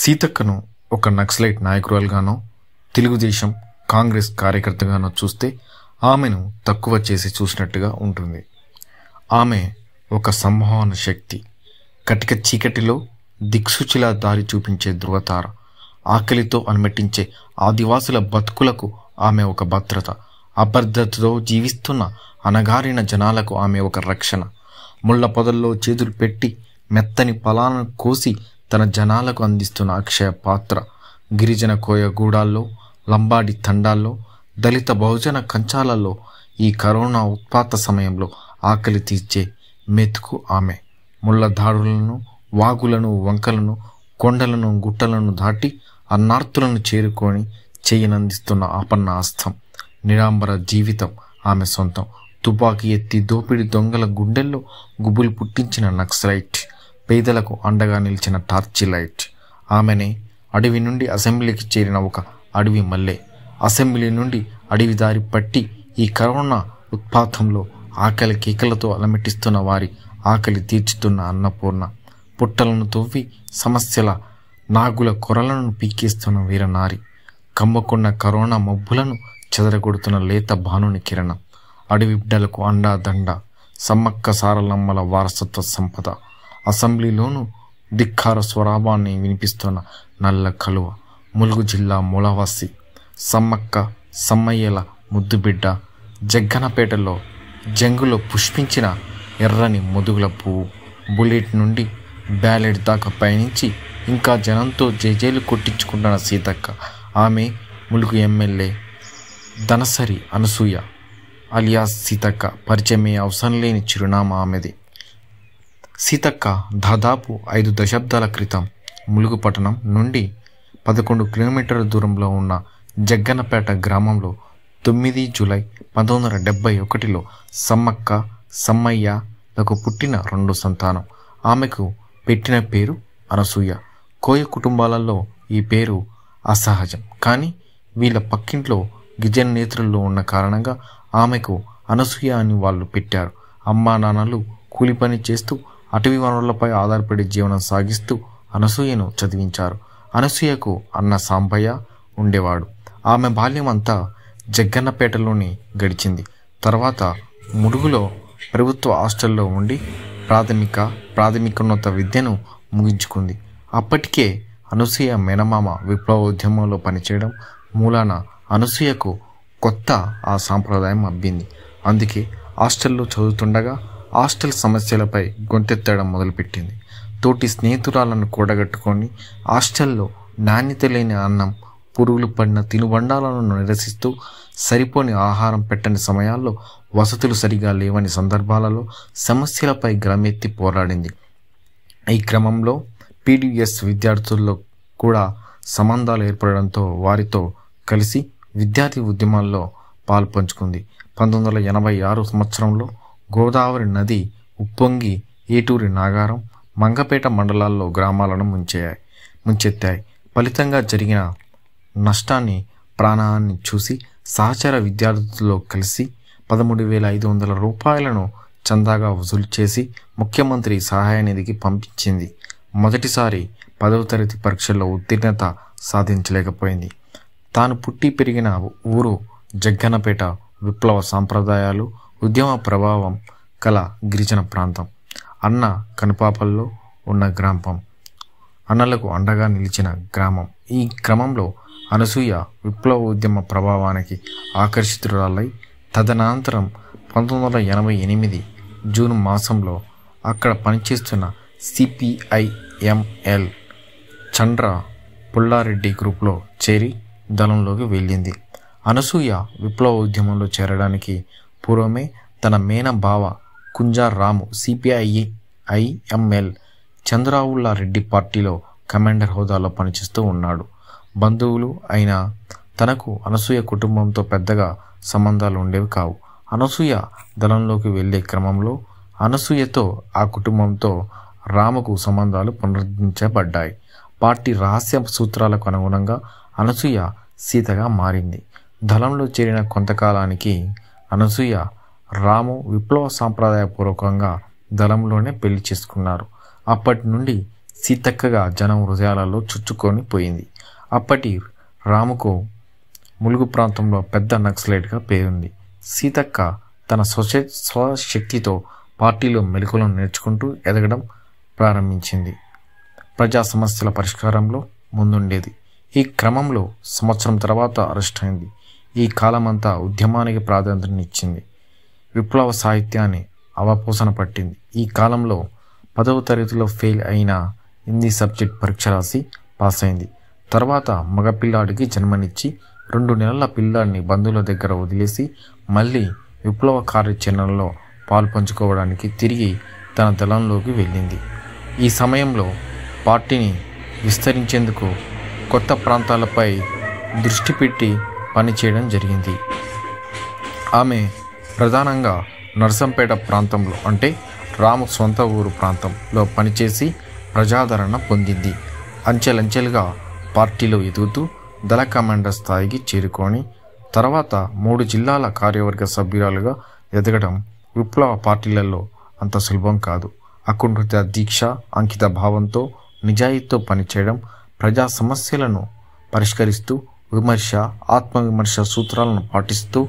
సీతక్కను ఒక నక్సలైట్ నాయకురాలుగానో తెలుగుదేశం కాంగ్రెస్ కార్యకర్తగానో చూస్తే ఆమెను తక్కువ చేసి చూసినట్టుగా ఉంటుంది ఆమె ఒక సంభావన శక్తి కటిక చీకటిలో దిక్సూచిలా దారి చూపించే ధృవతార ఆకలితో అనుమటించే ఆదివాసుల బతుకులకు ఆమె ఒక భద్రత అభద్రతతో జీవిస్తున్న అనగారిన జనాలకు ఆమె ఒక రక్షణ ముళ్ళ పొదల్లో చేతులు పెట్టి మెత్తని పొలాలను కోసి తన జనాలకు అందిస్తున్న అక్షయ పాత్ర గిరిజన కోయ గూడాల్లో లంబాడి తండాల్లో దళిత బహుజన కంచాలలో ఈ కరోనా ఉత్పాత సమయంలో ఆకలి తీర్చే మెతుకు ఆమె ముళ్ళధారులను వాగులను వంకలను కొండలను గుట్టలను దాటి అన్నార్తులను చేరుకొని చేయనందిస్తున్న ఆపన్న ఆస్థం నిరాంబర జీవితం ఆమె సొంతం తుపాకీ ఎత్తి దోపిడి దొంగల గుండెల్లో గుబులు పుట్టించిన నక్సలైట్ పేదలకు అండగా నిలిచిన టార్చి లైట్ ఆమెని అడవి నుండి అసెంబ్లీకి చేరిన ఒక అడవి మల్లె అసెంబ్లీ నుండి అడవి దారి పట్టి ఈ కరోనా ఉత్పాతంలో ఆకలి కేకలతో అలమెటిస్తున్న వారి ఆకలి తీర్చుతున్న అన్నపూర్ణ పుట్టలను తవ్వి సమస్యల నాగుల కొరలను పీకేస్తున్న వీరనారి కమ్మకున్న కరోనా మబ్బులను చెదరగొడుతున్న లేత భానుని కిరణం అడవి బిడ్డలకు అండా దండ సమ్మక్క సారలమ్మల వారసత్వ సంపద అసెంబ్లీలోనూ ధిక్కార స్వరాభాన్ని వినిపిస్తున్న నల్ల కలువ ములుగు జిల్లా మూలవాసి సమ్మక్క సమ్మయ్యల ముద్దుబిడ్డ జగ్గనపేటలో జంగులో పుష్పించిన ఎర్రని ముదుగుల పువ్వు బుల్లెట్ నుండి బ్యాలెట్ దాకా పయనించి ఇంకా జనంతో జేజేలు కొట్టించుకుంటున్న సీతక్క ఆమె ములుగు ఎమ్మెల్యే ధనసరి అనసూయ అలియాస్ సీతక్క పరిచయమే అవసరం లేని చిరునామా ఆమెది సీతక్క దాదాపు ఐదు దశాబ్దాల క్రితం ములుగు పట్టణం నుండి పదకొండు కిలోమీటర్ల దూరంలో ఉన్న జగ్గన్నపేట గ్రామంలో తొమ్మిది జూలై పంతొమ్మిది వందల డెబ్బై ఒకటిలో సమ్మక్క సమ్మయ్యలకు పుట్టిన రెండు సంతానం ఆమెకు పెట్టిన పేరు అనసూయ కోయ కుటుంబాలలో ఈ పేరు అసహజం కానీ వీళ్ళ పక్కింట్లో గిజన్ నేత్రుల్లో ఉన్న కారణంగా ఆమెకు అనసూయ అని వాళ్ళు పెట్టారు అమ్మా నాన్నలు కూలి పని చేస్తూ అటవీ వనరులపై ఆధారపడి జీవనం సాగిస్తూ అనసూయను చదివించారు అనసూయకు అన్న సాంబయ్య ఉండేవాడు ఆమె బాల్యం అంతా జగ్గన్నపేటలోని గడిచింది తర్వాత ముడుగులో ప్రభుత్వ హాస్టల్లో ఉండి ప్రాథమిక ప్రాథమికోన్నత విద్యను ముగించుకుంది అప్పటికే అనసూయ మేనమామ విప్లవోద్యమంలో పనిచేయడం మూలాన అనసూయకు కొత్త ఆ సాంప్రదాయం అబ్బింది అందుకే హాస్టల్లో చదువుతుండగా హాస్టల్ సమస్యలపై గొంతెత్తడం మొదలుపెట్టింది తోటి స్నేహితురాలను కూడగట్టుకొని హాస్టల్లో నాణ్యత లేని అన్నం పురుగులు పడిన తినుబండాలను నిరసిస్తూ సరిపోని ఆహారం పెట్టని సమయాల్లో వసతులు సరిగా లేవని సందర్భాలలో సమస్యలపై గ్రమెత్తి పోరాడింది ఈ క్రమంలో పీడిఎస్ విద్యార్థుల్లో కూడా సంబంధాలు ఏర్పడడంతో వారితో కలిసి విద్యార్థి ఉద్యమాల్లో పాల్పంచుకుంది పంతొమ్మిది వందల ఎనభై ఆరు సంవత్సరంలో గోదావరి నది ఉప్పొంగి ఏటూరి నాగారం మంగపేట మండలాల్లో గ్రామాలను ముంచాయి ముంచెత్తాయి ఫలితంగా జరిగిన నష్టాన్ని ప్రాణాన్ని చూసి సహచర విద్యార్థులతో కలిసి పదమూడు వేల ఐదు వందల రూపాయలను చందాగా వసూలు చేసి ముఖ్యమంత్రి సహాయ నిధికి పంపించింది మొదటిసారి పదవ తరగతి పరీక్షల్లో ఉత్తీర్ణత సాధించలేకపోయింది తాను పుట్టి పెరిగిన ఊరు జగ్గన్నపేట విప్లవ సాంప్రదాయాలు ఉద్యమ ప్రభావం కల గిరిజన ప్రాంతం అన్న కనుపాపల్లో ఉన్న గ్రామం అన్నలకు అండగా నిలిచిన గ్రామం ఈ క్రమంలో అనసూయ విప్లవ ఉద్యమ ప్రభావానికి ఆకర్షితురాలై తదనంతరం పంతొమ్మిది వందల ఎనభై ఎనిమిది జూన్ మాసంలో అక్కడ పనిచేస్తున్న సిపిఐఎంఎల్ చంద్ర పుల్లారెడ్డి గ్రూప్లో చేరి దళంలోకి వెళ్ళింది అనసూయ విప్లవ ఉద్యమంలో చేరడానికి పూర్వమే में తన మేనబావ కుంజారాము సిపిఐ ఐఎంఎల్ చంద్రావుల్లారెడ్డి పార్టీలో కమాండర్ హోదాలో పనిచేస్తూ ఉన్నాడు బంధువులు అయిన తనకు అనసూయ కుటుంబంతో పెద్దగా సంబంధాలు ఉండేవి కావు అనసూయ దళంలోకి వెళ్ళే క్రమంలో అనసూయతో ఆ కుటుంబంతో రాముకు సంబంధాలు పునరుద్ధరించబడ్డాయి పార్టీ రహస్య సూత్రాలకు అనుగుణంగా అనసూయ సీతగా మారింది దళంలో చేరిన కొంతకాలానికి అనసూయ రాము విప్లవ సాంప్రదాయపూర్వకంగా దళంలోనే పెళ్లి చేసుకున్నారు అప్పటి నుండి సీతక్కగా జనం హృదయాలలో చుచ్చుకొని పోయింది అప్పటి రాముకు ములుగు ప్రాంతంలో పెద్ద నక్సలైట్గా పేరుంది సీతక్క తన స్వశ స్వశక్తితో పార్టీలో మెలకులను నేర్చుకుంటూ ఎదగడం ప్రారంభించింది ప్రజా సమస్యల పరిష్కారంలో ముందుండేది ఈ క్రమంలో సంవత్సరం తర్వాత అరెస్ట్ అయింది ఈ కాలమంతా ఉద్యమానికి ప్రాధాన్యతనిచ్చింది విప్లవ సాహిత్యాన్ని అవపోసన పట్టింది ఈ కాలంలో పదవ తరగతిలో ఫెయిల్ అయిన హిందీ సబ్జెక్ట్ పరీక్ష రాసి పాస్ అయింది తర్వాత మగపిల్లాడికి జన్మనిచ్చి రెండు నెలల పిల్లాడిని బంధువుల దగ్గర వదిలేసి మళ్ళీ విప్లవ కార్యాచరణలో పాల్పంచుకోవడానికి తిరిగి తన దళంలోకి వెళ్ళింది ఈ సమయంలో పార్టీని విస్తరించేందుకు కొత్త ప్రాంతాలపై దృష్టి పెట్టి పనిచేయడం జరిగింది ఆమె ప్రధానంగా నర్సంపేట ప్రాంతంలో అంటే రాము సొంత ఊరు ప్రాంతంలో పనిచేసి ప్రజాదరణ పొందింది అంచెలంచెలుగా పార్టీలో ఎదుగుతూ దళ కమాండర్ స్థాయికి చేరుకొని తర్వాత మూడు జిల్లాల కార్యవర్గ సభ్యురాలుగా ఎదగడం విప్లవ పార్టీలలో అంత సులభం కాదు అకుంఠిత దీక్ష అంకిత భావంతో నిజాయితీతో పనిచేయడం ప్రజా సమస్యలను పరిష్కరిస్తూ విమర్శ ఆత్మవిమర్శ సూత్రాలను పాటిస్తూ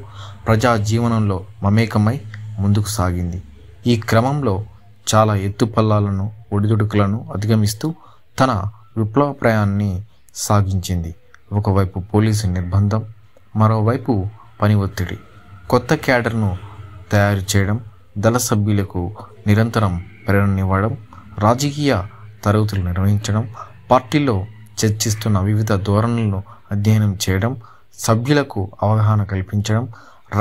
ప్రజా జీవనంలో మమేకమై ముందుకు సాగింది ఈ క్రమంలో చాలా ఎత్తుపల్లాలను ఒడిదుడుకులను అధిగమిస్తూ తన విప్లవ ప్రయాణాన్ని సాగించింది ఒకవైపు పోలీసు నిర్బంధం మరోవైపు పని ఒత్తిడి కొత్త క్యాడర్ను తయారు చేయడం దళ సభ్యులకు నిరంతరం ప్రేరణనివ్వడం రాజకీయ తరగతులు నిర్వహించడం పార్టీలో చర్చిస్తున్న వివిధ ధోరణులను అధ్యయనం చేయడం సభ్యులకు అవగాహన కల్పించడం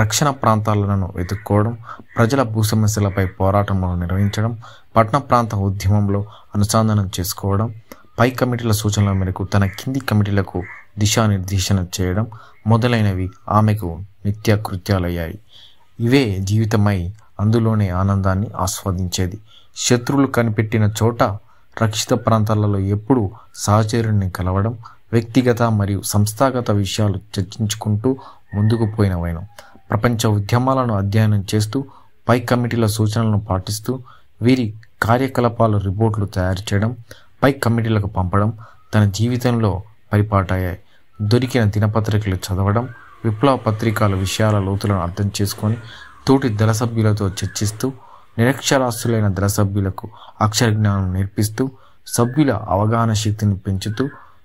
రక్షణ ప్రాంతాలను వెతుక్కోవడం ప్రజల భూ సమస్యలపై పోరాటంలో నిర్వహించడం పట్టణ ప్రాంత ఉద్యమంలో అనుసంధానం చేసుకోవడం పై కమిటీల సూచనల మేరకు తన కింది కమిటీలకు దిశానిర్దేశన చేయడం మొదలైనవి ఆమెకు నిత్య కృత్యాలయ్యాయి ఇవే జీవితమై అందులోనే ఆనందాన్ని ఆస్వాదించేది శత్రువులు కనిపెట్టిన చోట రక్షిత ప్రాంతాలలో ఎప్పుడూ సహచరుణ్ణి కలవడం వ్యక్తిగత మరియు సంస్థాగత విషయాలు చర్చించుకుంటూ ముందుకు పోయిన ప్రపంచ ఉద్యమాలను అధ్యయనం చేస్తూ పై కమిటీల సూచనలను పాటిస్తూ వీరి కార్యకలాపాల రిపోర్ట్లు తయారు చేయడం పై కమిటీలకు పంపడం తన జీవితంలో పరిపాటయ్యాయి దొరికిన దినపత్రికలు చదవడం విప్లవ పత్రికల విషయాల లోతులను అర్థం చేసుకొని తోటి దళ సభ్యులతో చర్చిస్తూ నిరక్షరాస్తులైన దళ సభ్యులకు అక్షర జ్ఞానం నేర్పిస్తూ సభ్యుల అవగాహన శక్తిని పెంచుతూ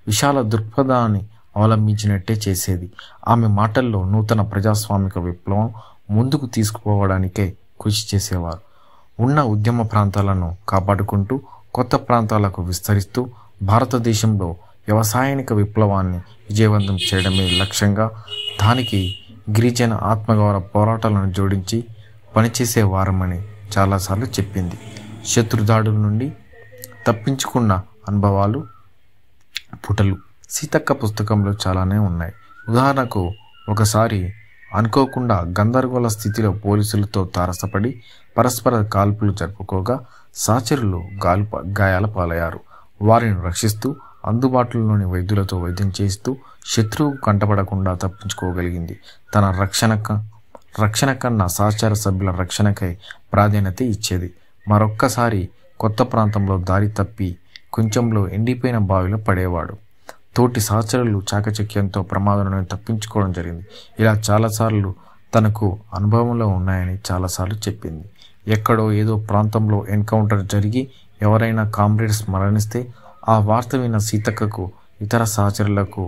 విశాల దృక్పథాన్ని అవలంబించినట్టే చేసేది ఆమె మాటల్లో నూతన ప్రజాస్వామిక విప్లవం ముందుకు తీసుకుపోవడానికే కృషి చేసేవారు ఉన్న ఉద్యమ ప్రాంతాలను కాపాడుకుంటూ కొత్త ప్రాంతాలకు విస్తరిస్తూ భారతదేశంలో వ్యవసాయనిక విప్లవాన్ని విజయవంతం చేయడమే లక్ష్యంగా దానికి గిరిజన ఆత్మగౌరవ పోరాటాలను జోడించి పనిచేసే వారమని చాలాసార్లు చెప్పింది శత్రుదాడుల నుండి తప్పించుకున్న అనుభవాలు పుటలు సీతక్క పుస్తకంలో చాలానే ఉన్నాయి ఉదాహరణకు ఒకసారి అనుకోకుండా గందరగోళ స్థితిలో పోలీసులతో తారసపడి పరస్పర కాల్పులు జరుపుకోగా సాచరులు గాలి గాయాల పాలయ్యారు వారిని రక్షిస్తూ అందుబాటులోని వైద్యులతో వైద్యం చేస్తూ శత్రువు కంటపడకుండా తప్పించుకోగలిగింది తన రక్షణక రక్షణ కన్నా సహచార సభ్యుల రక్షణకై ప్రాధాన్యత ఇచ్చేది మరొక్కసారి కొత్త ప్రాంతంలో దారి తప్పి కొంచెంలో ఎండిపోయిన బావిలో పడేవాడు తోటి సహచరులు చాకచక్యంతో ప్రమాదంలో తప్పించుకోవడం జరిగింది ఇలా చాలాసార్లు తనకు అనుభవంలో ఉన్నాయని చాలాసార్లు చెప్పింది ఎక్కడో ఏదో ప్రాంతంలో ఎన్కౌంటర్ జరిగి ఎవరైనా కామ్రేడ్స్ మరణిస్తే ఆ వార్త విన్న సీతక్కకు ఇతర సహచరులకు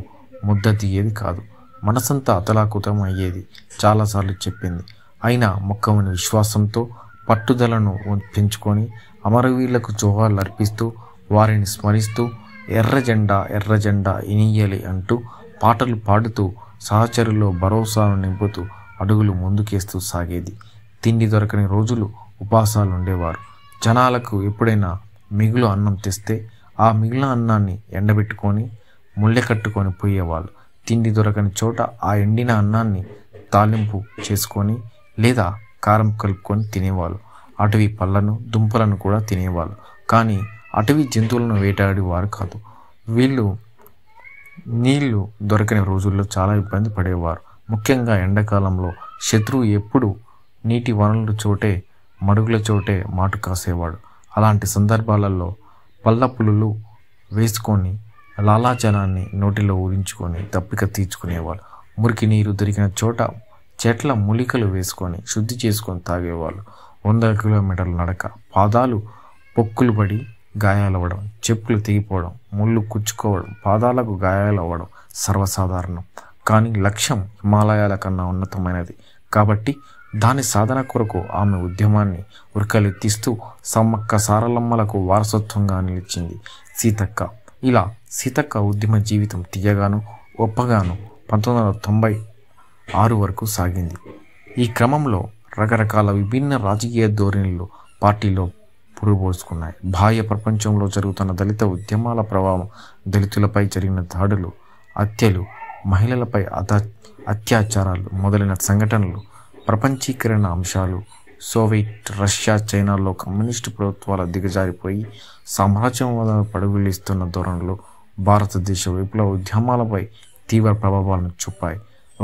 ముద్ద తీయేది కాదు మనసంతా అతలాకుతం అయ్యేది చాలాసార్లు చెప్పింది అయినా మొక్కమైన విశ్వాసంతో పట్టుదలను పెంచుకొని అమరవీళ్లకు జోహాలు అర్పిస్తూ వారిని స్మరిస్తూ ఎర్రజెండా ఎర్రజెండా ఇనియలి అంటూ పాటలు పాడుతూ సహచరులో భరోసాను నింపుతూ అడుగులు ముందుకేస్తూ సాగేది తిండి దొరకని రోజులు ఉపాసాలు ఉండేవారు జనాలకు ఎప్పుడైనా మిగులు అన్నం తెస్తే ఆ మిగిలిన అన్నాన్ని ఎండబెట్టుకొని ముళ్ళె కట్టుకొని పోయేవాళ్ళు తిండి దొరకని చోట ఆ ఎండిన అన్నాన్ని తాలింపు చేసుకొని లేదా కారం కలుపుకొని తినేవాళ్ళు అటవీ పళ్ళను దుంపలను కూడా తినేవాళ్ళు కానీ అటవీ జంతువులను వేటాడేవారు కాదు వీళ్ళు నీళ్లు దొరకని రోజుల్లో చాలా ఇబ్బంది పడేవారు ముఖ్యంగా ఎండాకాలంలో శత్రువు ఎప్పుడు నీటి వనరుల చోటే మడుగుల చోటే మాటు కాసేవాడు అలాంటి సందర్భాలలో పళ్ళ పులులు వేసుకొని లాలాజలాన్ని నోటిలో ఊరించుకొని తప్పిక తీర్చుకునేవాళ్ళు మురికి నీరు దొరికిన చోట చెట్ల మూలికలు వేసుకొని శుద్ధి చేసుకొని తాగేవాళ్ళు వంద కిలోమీటర్ల నడక పాదాలు పొక్కులు పడి గాయాలవ్వడం చెప్పులు తెగిపోవడం ముళ్ళు కుచ్చుకోవడం పాదాలకు గాయాలవ్వడం సర్వసాధారణం కానీ లక్ష్యం హిమాలయాల కన్నా ఉన్నతమైనది కాబట్టి దాని సాధన కొరకు ఆమె ఉద్యమాన్ని ఉరకలెత్తిస్తూ సమ్మక్క సారలమ్మలకు వారసత్వంగా నిలిచింది సీతక్క ఇలా సీతక్క ఉద్యమ జీవితం తీయగాను ఒప్పగాను పంతొమ్మిది వందల తొంభై ఆరు వరకు సాగింది ఈ క్రమంలో రకరకాల విభిన్న రాజకీయ ధోరణిలు పార్టీలో పురుగోసుకున్నాయి బాహ్య ప్రపంచంలో జరుగుతున్న దళిత ఉద్యమాల ప్రభావం దళితులపై జరిగిన దాడులు హత్యలు మహిళలపై అత్యా అత్యాచారాలు మొదలైన సంఘటనలు ప్రపంచీకరణ అంశాలు సోవియట్ రష్యా చైనాలో కమ్యూనిస్టు ప్రభుత్వాల దిగజారిపోయి సమాజంవాద పడుగులిస్తున్న ధోరణిలో భారతదేశ విప్లవ ఉద్యమాలపై తీవ్ర ప్రభావాలను చూపాయి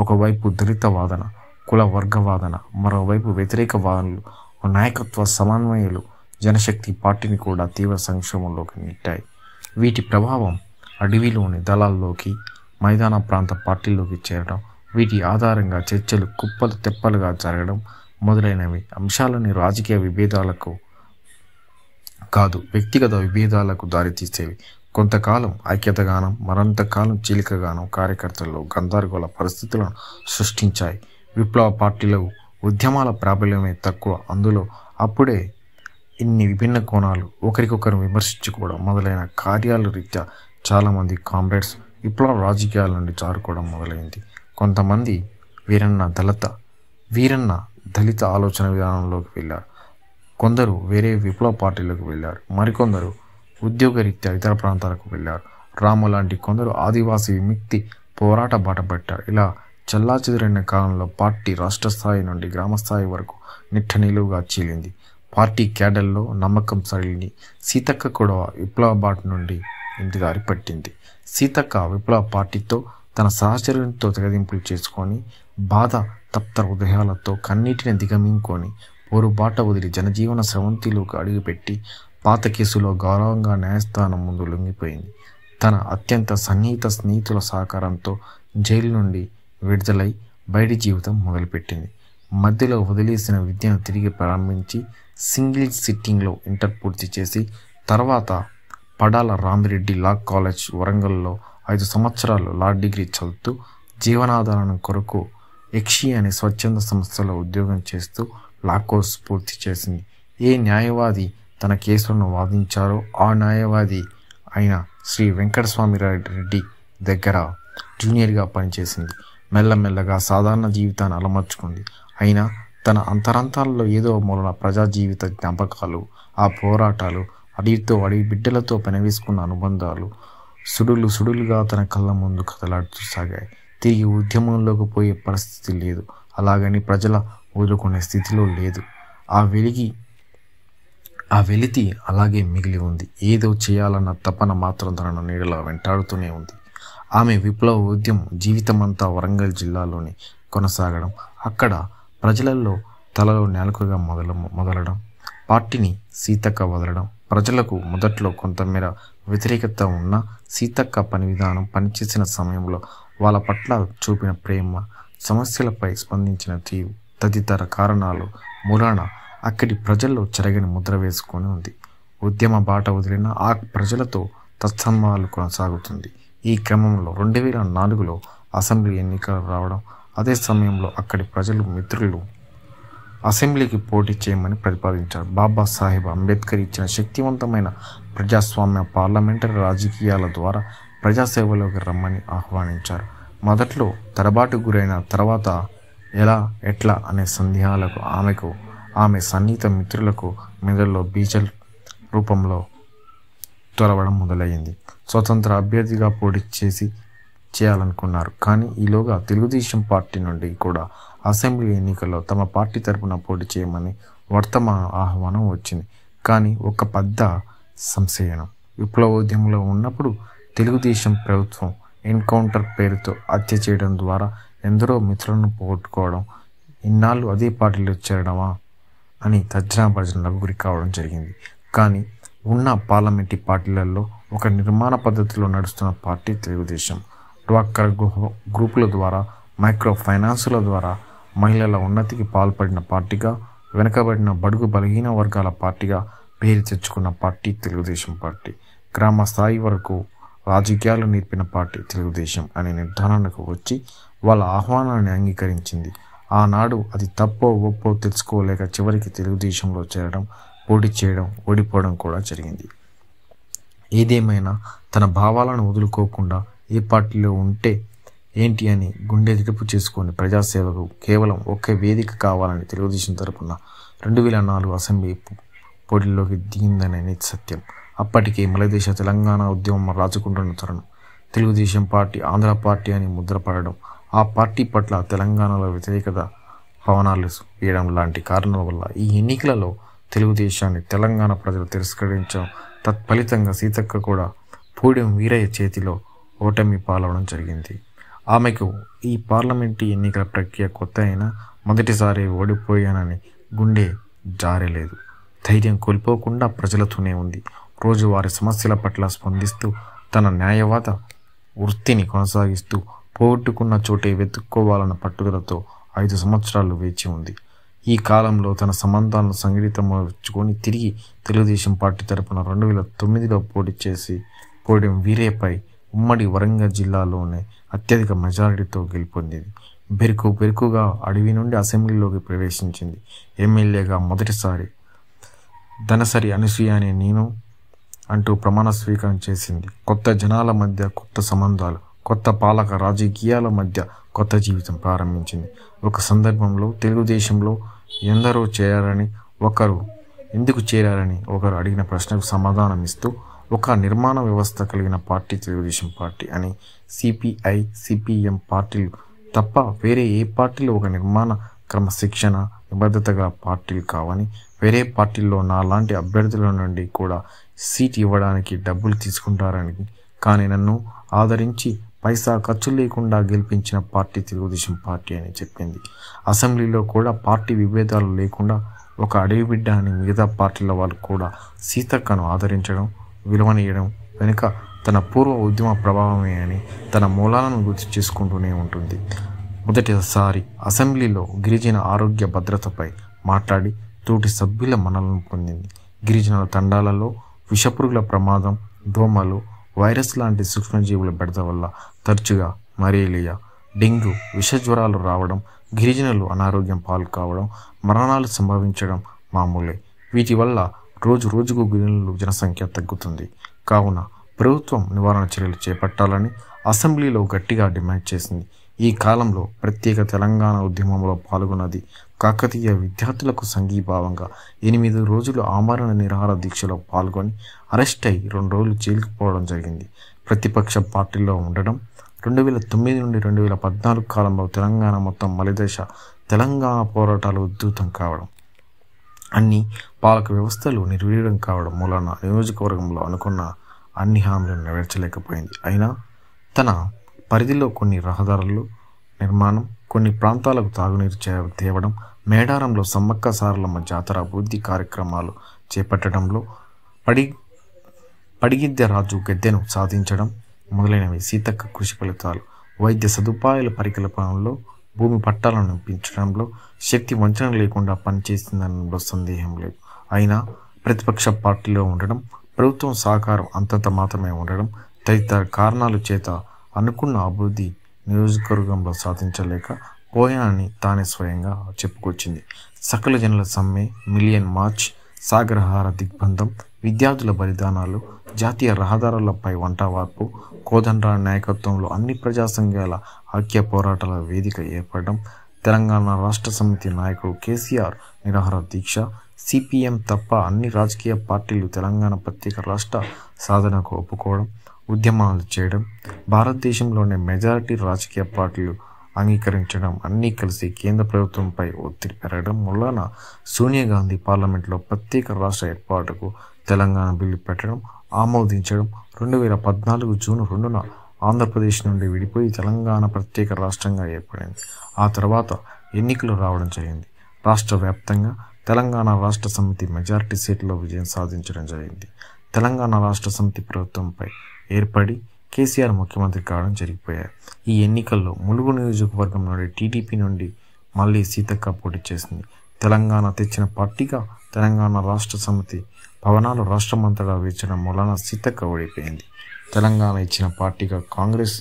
ఒకవైపు దళిత వాదన కుల వర్గవాదన మరోవైపు వ్యతిరేక వాదనలు నాయకత్వ సమన్వయాలు జనశక్తి పార్టీని కూడా తీవ్ర సంక్షోభంలోకి నెట్టాయి వీటి ప్రభావం అడవిలోని దళాల్లోకి మైదాన ప్రాంత పార్టీల్లోకి చేరడం వీటి ఆధారంగా చర్చలు కుప్పలు తెప్పలుగా జరగడం మొదలైనవి అంశాలని రాజకీయ విభేదాలకు కాదు వ్యక్తిగత విభేదాలకు దారితీసేవి కొంతకాలం ఐక్యతగానం మరంతకాలం చీలికగానం కార్యకర్తల్లో గందరగోళ పరిస్థితులను సృష్టించాయి విప్లవ పార్టీలకు ఉద్యమాల ప్రాబల్యమే తక్కువ అందులో అప్పుడే ఇన్ని విభిన్న కోణాలు ఒకరికొకరు విమర్శించుకోవడం మొదలైన కార్యాల రీత్యా చాలామంది కామ్రేడ్స్ విప్లవ రాజకీయాల నుండి జారుకోవడం మొదలైంది కొంతమంది వీరన్న దళిత వీరన్న దళిత ఆలోచన విధానంలోకి వెళ్ళారు కొందరు వేరే విప్లవ పార్టీలకు వెళ్ళారు మరికొందరు ఉద్యోగరీత్యా ఇతర ప్రాంతాలకు వెళ్ళారు రాము లాంటి కొందరు ఆదివాసీ విముక్తి పోరాట బాట పట్టారు ఇలా చల్లాచెదురైన కాలంలో పార్టీ రాష్ట్ర స్థాయి నుండి గ్రామస్థాయి వరకు నిట్ట నిలువుగా చీలింది పార్టీ క్యాడర్లో నమ్మకం సరిని సీతక్క కూడా విప్లవబాటు నుండి ఇంటిదారి పట్టింది సీతక్క విప్లవ పార్టీతో తన సహచరులతో తెగదింపులు చేసుకొని బాధ తప్త హృదయాలతో కన్నీటిని దిగమింకొని పోరుబాట వదిలి జనజీవన స్రవంతిలోకి అడుగుపెట్టి పాత కేసులో గౌరవంగా న్యాయస్థానం ముందు లొంగిపోయింది తన అత్యంత సన్నిహిత స్నేహితుల సహకారంతో జైలు నుండి విడుదలై బయటి జీవితం మొదలుపెట్టింది మధ్యలో వదిలేసిన విద్యను తిరిగి ప్రారంభించి సింగిల్ సిట్టింగ్లో ఇంటర్ పూర్తి చేసి తర్వాత పడాల రామిరెడ్డి లా కాలేజ్ వరంగల్లో ఐదు సంవత్సరాలు లా డిగ్రీ చదువుతూ జీవనాధారణ కొరకు ఎక్షి అనే స్వచ్ఛంద సంస్థలో ఉద్యోగం చేస్తూ లా కోర్స్ పూర్తి చేసింది ఏ న్యాయవాది తన కేసులను వాదించారో ఆ న్యాయవాది అయిన శ్రీ వెంకటస్వామి రెడ్డి దగ్గర జూనియర్గా పనిచేసింది మెల్లమెల్లగా సాధారణ జీవితాన్ని అలమర్చుకుంది అయినా తన అంతరంతాల్లో ఏదో మూలన ప్రజా జీవిత జ్ఞాపకాలు ఆ పోరాటాలు అడవితో అడవి బిడ్డలతో పెనవేసుకున్న అనుబంధాలు సుడులు సుడులుగా తన కళ్ళ ముందు కదలాడుతూ సాగాయి తిరిగి ఉద్యమంలోకి పోయే పరిస్థితి లేదు అలాగని ప్రజల వదులుకునే స్థితిలో లేదు ఆ వెలిగి ఆ వెలితి అలాగే మిగిలి ఉంది ఏదో చేయాలన్న తపన మాత్రం తనను నీడలా వెంటాడుతూనే ఉంది ఆమె విప్లవ ఉద్యమం జీవితమంతా వరంగల్ జిల్లాలోని కొనసాగడం అక్కడ ప్రజలలో తలలో నేలకుగా మొదల మొదలడం పార్టీని సీతక్క వదలడం ప్రజలకు మొదట్లో కొంతమేర వ్యతిరేకత ఉన్న సీతక్క పని విధానం పనిచేసిన సమయంలో వాళ్ళ పట్ల చూపిన ప్రేమ సమస్యలపై స్పందించిన తీవు తదితర కారణాలు మూలాన అక్కడి ప్రజల్లో చెరగని ముద్ర వేసుకొని ఉంది ఉద్యమ బాట వదిలిన ఆ ప్రజలతో తత్సంబాలు కొనసాగుతుంది ఈ క్రమంలో రెండు వేల నాలుగులో అసెంబ్లీ ఎన్నికలు రావడం అదే సమయంలో అక్కడి ప్రజలు మిత్రులు అసెంబ్లీకి పోటీ చేయమని ప్రతిపాదించారు బాబాసాహెబ్ అంబేద్కర్ ఇచ్చిన శక్తివంతమైన ప్రజాస్వామ్య పార్లమెంటరీ రాజకీయాల ద్వారా ప్రజాసేవలోకి రమ్మని ఆహ్వానించారు మొదట్లో తరబాటు గురైన తర్వాత ఎలా ఎట్లా అనే సందేహాలకు ఆమెకు ఆమె సన్నిహిత మిత్రులకు మెదడులో బీజల్ రూపంలో తొలవడం మొదలయ్యింది స్వతంత్ర అభ్యర్థిగా పోటీ చేసి చేయాలనుకున్నారు కానీ ఈలోగా తెలుగుదేశం పార్టీ నుండి కూడా అసెంబ్లీ ఎన్నికల్లో తమ పార్టీ తరపున పోటీ చేయమని వర్తమాన ఆహ్వానం వచ్చింది కానీ ఒక పెద్ద సంశయనం విప్లవోద్యమంలో ఉన్నప్పుడు తెలుగుదేశం ప్రభుత్వం ఎన్కౌంటర్ పేరుతో హత్య చేయడం ద్వారా ఎందరో మిత్రులను పోగొట్టుకోవడం ఇన్నాళ్ళు అదే పార్టీలో చేరడమా అని తర్జనా భర్జనలకు గురి కావడం జరిగింది కానీ ఉన్న పార్లమెంటీ పార్టీలలో ఒక నిర్మాణ పద్ధతిలో నడుస్తున్న పార్టీ తెలుగుదేశం డ్వాక్కర్ గ్రూపుల ద్వారా మైక్రో ఫైనాన్సుల ద్వారా మహిళల ఉన్నతికి పాల్పడిన పార్టీగా వెనుకబడిన బడుగు బలహీన వర్గాల పార్టీగా పేరు తెచ్చుకున్న పార్టీ తెలుగుదేశం పార్టీ గ్రామ స్థాయి వరకు రాజకీయాలు నేర్పిన పార్టీ తెలుగుదేశం అనే నిర్ధారణకు వచ్చి వాళ్ళ ఆహ్వానాన్ని అంగీకరించింది ఆనాడు అది తప్పో ఒప్పో తెలుసుకోలేక చివరికి తెలుగుదేశంలో చేరడం పోటీ చేయడం ఓడిపోవడం కూడా జరిగింది ఏదేమైనా తన భావాలను వదులుకోకుండా ఏ పార్టీలో ఉంటే ఏంటి అని గుండె తిడుపు చేసుకొని ప్రజాసేవకు కేవలం ఒకే వేదిక కావాలని తెలుగుదేశం తరపున రెండు వేల నాలుగు అసెంబ్లీ పోటీల్లోకి దిగిందనే సత్యం అప్పటికే మలదేశ తెలంగాణ ఉద్యమం రాజుకుంటున్న తరుణం తెలుగుదేశం పార్టీ ఆంధ్ర పార్టీ అని ముద్రపడడం ఆ పార్టీ పట్ల తెలంగాణలో వ్యతిరేకత భవనాలు వేయడం లాంటి కారణాల వల్ల ఈ ఎన్నికలలో తెలుగుదేశాన్ని తెలంగాణ ప్రజలు తిరస్కరించడం తత్ఫలితంగా సీతక్క కూడా పూడెం వీరయ్య చేతిలో ఓటమి పాలవడం జరిగింది ఆమెకు ఈ పార్లమెంటు ఎన్నికల ప్రక్రియ కొత్త అయినా మొదటిసారి ఓడిపోయానని గుండె జారలేదు ధైర్యం కోల్పోకుండా ప్రజలతోనే ఉంది రోజువారి సమస్యల పట్ల స్పందిస్తూ తన న్యాయవాద వృత్తిని కొనసాగిస్తూ పోగొట్టుకున్న చోటే వెతుక్కోవాలన్న పట్టుదలతో ఐదు సంవత్సరాలు వేచి ఉంది ఈ కాలంలో తన సంబంధాలను సంగీతమర్చుకొని తిరిగి తెలుగుదేశం పార్టీ తరపున రెండు వేల తొమ్మిదిలో పోటీ చేసి పోడియం వీరేపై ఉమ్మడి వరంగల్ జిల్లాలోనే అత్యధిక మెజారిటీతో గెలుపొందింది బెరుకు బెరుకుగా అడవి నుండి అసెంబ్లీలోకి ప్రవేశించింది ఎమ్మెల్యేగా మొదటిసారి ధనసరి అనసూయ అనే నేను అంటూ ప్రమాణ స్వీకారం చేసింది కొత్త జనాల మధ్య కొత్త సంబంధాలు కొత్త పాలక రాజకీయాల మధ్య కొత్త జీవితం ప్రారంభించింది ఒక సందర్భంలో తెలుగుదేశంలో ఎందరో చేరారని ఒకరు ఎందుకు చేరారని ఒకరు అడిగిన ప్రశ్నకు సమాధానం ఇస్తూ ఒక నిర్మాణ వ్యవస్థ కలిగిన పార్టీ తెలుగుదేశం పార్టీ అని సిపిఐ సిపిఎం పార్టీలు తప్ప వేరే ఏ పార్టీలు ఒక నిర్మాణ క్రమశిక్షణ నిబద్ధతగా పార్టీలు కావని వేరే పార్టీల్లో నాలాంటి అభ్యర్థుల నుండి కూడా సీట్ ఇవ్వడానికి డబ్బులు తీసుకుంటారని కానీ నన్ను ఆదరించి పైసా ఖర్చు లేకుండా గెలిపించిన పార్టీ తెలుగుదేశం పార్టీ అని చెప్పింది అసెంబ్లీలో కూడా పార్టీ విభేదాలు లేకుండా ఒక అడవి బిడ్డ అని మిగతా పార్టీల వాళ్ళు కూడా సీతక్కను ఆదరించడం విలువనీయడం వెనుక తన పూర్వ ఉద్యమ ప్రభావమే అని తన మూలాలను గుర్తు చేసుకుంటూనే ఉంటుంది మొదటిసారి అసెంబ్లీలో గిరిజన ఆరోగ్య భద్రతపై మాట్లాడి తోటి సభ్యుల మనలను పొందింది గిరిజనుల తండాలలో విషపురుగుల ప్రమాదం దోమలు వైరస్ లాంటి సూక్ష్మజీవుల బెడత వల్ల తరచుగా మరేలియా డెంగ్యూ విషజ్వరాలు రావడం గిరిజనులు అనారోగ్యం పాలు కావడం మరణాలు సంభవించడం మామూలే వీటి వల్ల రోజు రోజుకు గిరిజనుల జనసంఖ్య తగ్గుతుంది కావున ప్రభుత్వం నివారణ చర్యలు చేపట్టాలని అసెంబ్లీలో గట్టిగా డిమాండ్ చేసింది ఈ కాలంలో ప్రత్యేక తెలంగాణ ఉద్యమంలో పాల్గొన్నది కాకతీయ విద్యార్థులకు సంఘీభావంగా ఎనిమిది రోజులు ఆమరణ నిరాహార దీక్షలో పాల్గొని అరెస్ట్ అయి రెండు రోజులు జైలుకుపోవడం జరిగింది ప్రతిపక్ష పార్టీలో ఉండడం రెండు వేల తొమ్మిది నుండి రెండు వేల పద్నాలుగు కాలంలో తెలంగాణ మొత్తం మలిదేశ తెలంగాణ పోరాటాలు ఉద్ధృతం కావడం అన్ని పాలక వ్యవస్థలు నిర్వీర్యం కావడం మూలాన నియోజకవర్గంలో అనుకున్న అన్ని హామీలను నెరవేర్చలేకపోయింది అయినా తన పరిధిలో కొన్ని రహదారులు నిర్మాణం కొన్ని ప్రాంతాలకు తాగునీరు తేవడం మేడారంలో సమ్మక్క సారలమ్మ జాతర అభివృద్ధి కార్యక్రమాలు చేపట్టడంలో పడి పడిగిద్దె రాజు గద్దెను సాధించడం మొదలైనవి సీతక్క కృషి ఫలితాలు వైద్య సదుపాయాల పరికల్పనలో భూమి పట్టాలను పెంచడంలో శక్తి వంచన లేకుండా పనిచేస్తుందనంలో సందేహం లేదు అయినా ప్రతిపక్ష పార్టీలో ఉండడం ప్రభుత్వం సహకారం అంతంత మాత్రమే ఉండడం తదితర కారణాల చేత అనుకున్న అభివృద్ధి నియోజకవర్గంలో సాధించలేక పోయానని తానే స్వయంగా చెప్పుకొచ్చింది సకల జనుల సమ్మె మిలియన్ మార్చ్ సాగరహార దిగ్బంధం విద్యార్థుల బలిదానాలు జాతీయ రహదారులపై వంటవార్పు కోదండ్రా నాయకత్వంలో అన్ని ప్రజా సంఘాల ఐక్య పోరాటాల వేదిక ఏర్పడడం తెలంగాణ రాష్ట్ర సమితి నాయకుడు కేసీఆర్ నిరాహార దీక్ష సిపిఎం తప్ప అన్ని రాజకీయ పార్టీలు తెలంగాణ ప్రత్యేక రాష్ట్ర సాధనకు ఒప్పుకోవడం ఉద్యమాలు చేయడం భారతదేశంలోని మెజారిటీ రాజకీయ పార్టీలు అంగీకరించడం అన్నీ కలిసి కేంద్ర ప్రభుత్వంపై ఒత్తిడి పెరగడం వలన సోనియా గాంధీ పార్లమెంట్లో ప్రత్యేక రాష్ట్ర ఏర్పాటుకు తెలంగాణ బిల్లు పెట్టడం ఆమోదించడం రెండు వేల పద్నాలుగు జూన్ రెండున ఆంధ్రప్రదేశ్ నుండి విడిపోయి తెలంగాణ ప్రత్యేక రాష్ట్రంగా ఏర్పడింది ఆ తర్వాత ఎన్నికలు రావడం జరిగింది రాష్ట్ర వ్యాప్తంగా తెలంగాణ రాష్ట్ర సమితి మెజార్టీ సీట్లో విజయం సాధించడం జరిగింది తెలంగాణ రాష్ట్ర సమితి ప్రభుత్వంపై ఏర్పడి కేసీఆర్ ముఖ్యమంత్రి కావడం జరిగిపోయాయి ఈ ఎన్నికల్లో ములుగు నియోజకవర్గం నుండి టీడీపీ నుండి మళ్ళీ సీతక్క పోటీ చేసింది తెలంగాణ తెచ్చిన పార్టీగా తెలంగాణ రాష్ట్ర సమితి భవనాలు రాష్ట్రమంతటా వేర్చడం మూలన సీతక్క ఓడిపోయింది తెలంగాణ ఇచ్చిన పార్టీగా కాంగ్రెస్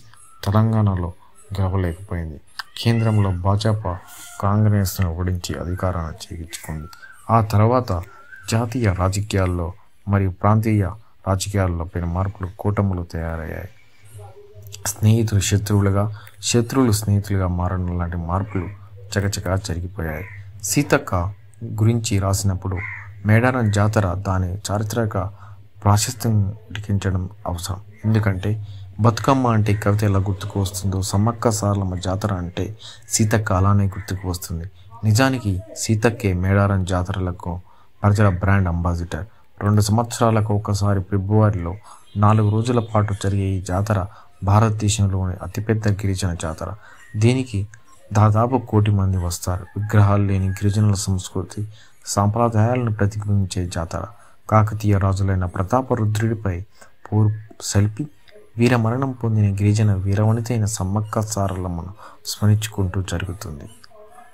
తెలంగాణలో గెలవలేకపోయింది కేంద్రంలో భాజపా కాంగ్రెస్ను ఓడించి అధికారాన్ని చేయించుకుంది ఆ తర్వాత జాతీయ రాజకీయాల్లో మరియు ప్రాంతీయ రాజకీయాల్లో పైన మార్పులు కూటములు తయారయ్యాయి స్నేహితులు శత్రువులుగా శత్రువులు స్నేహితులుగా మారడం లాంటి మార్పులు చకచకా జరిగిపోయాయి సీతక్క గురించి రాసినప్పుడు మేడారం జాతర దాని చారిత్రక ప్రాశస్త్యం లిఖించడం అవసరం ఎందుకంటే బతుకమ్మ అంటే కవిత ఎలా గుర్తుకు వస్తుందో సమ్మక్క సార్లమ్మ జాతర అంటే సీతక్క అలానే గుర్తుకు వస్తుంది నిజానికి సీతక్కే మేడారం జాతరలకు ప్రజల బ్రాండ్ అంబాసిడర్ రెండు సంవత్సరాలకు ఒకసారి ఫిబ్రవరిలో నాలుగు రోజుల పాటు జరిగే ఈ జాతర భారతదేశంలోని అతిపెద్ద గిరిజన జాతర దీనికి దాదాపు కోటి మంది వస్తారు విగ్రహాలు లేని గిరిజనుల సంస్కృతి సాంప్రదాయాలను ప్రతిబింబించే జాతర కాకతీయ రాజులైన ప్రతాపరుద్రుడిపై పూర్ సెల్పి వీర మరణం పొందిన గిరిజన వీరవనితైన సమ్మక్క సారలమ్మను స్మరించుకుంటూ జరుగుతుంది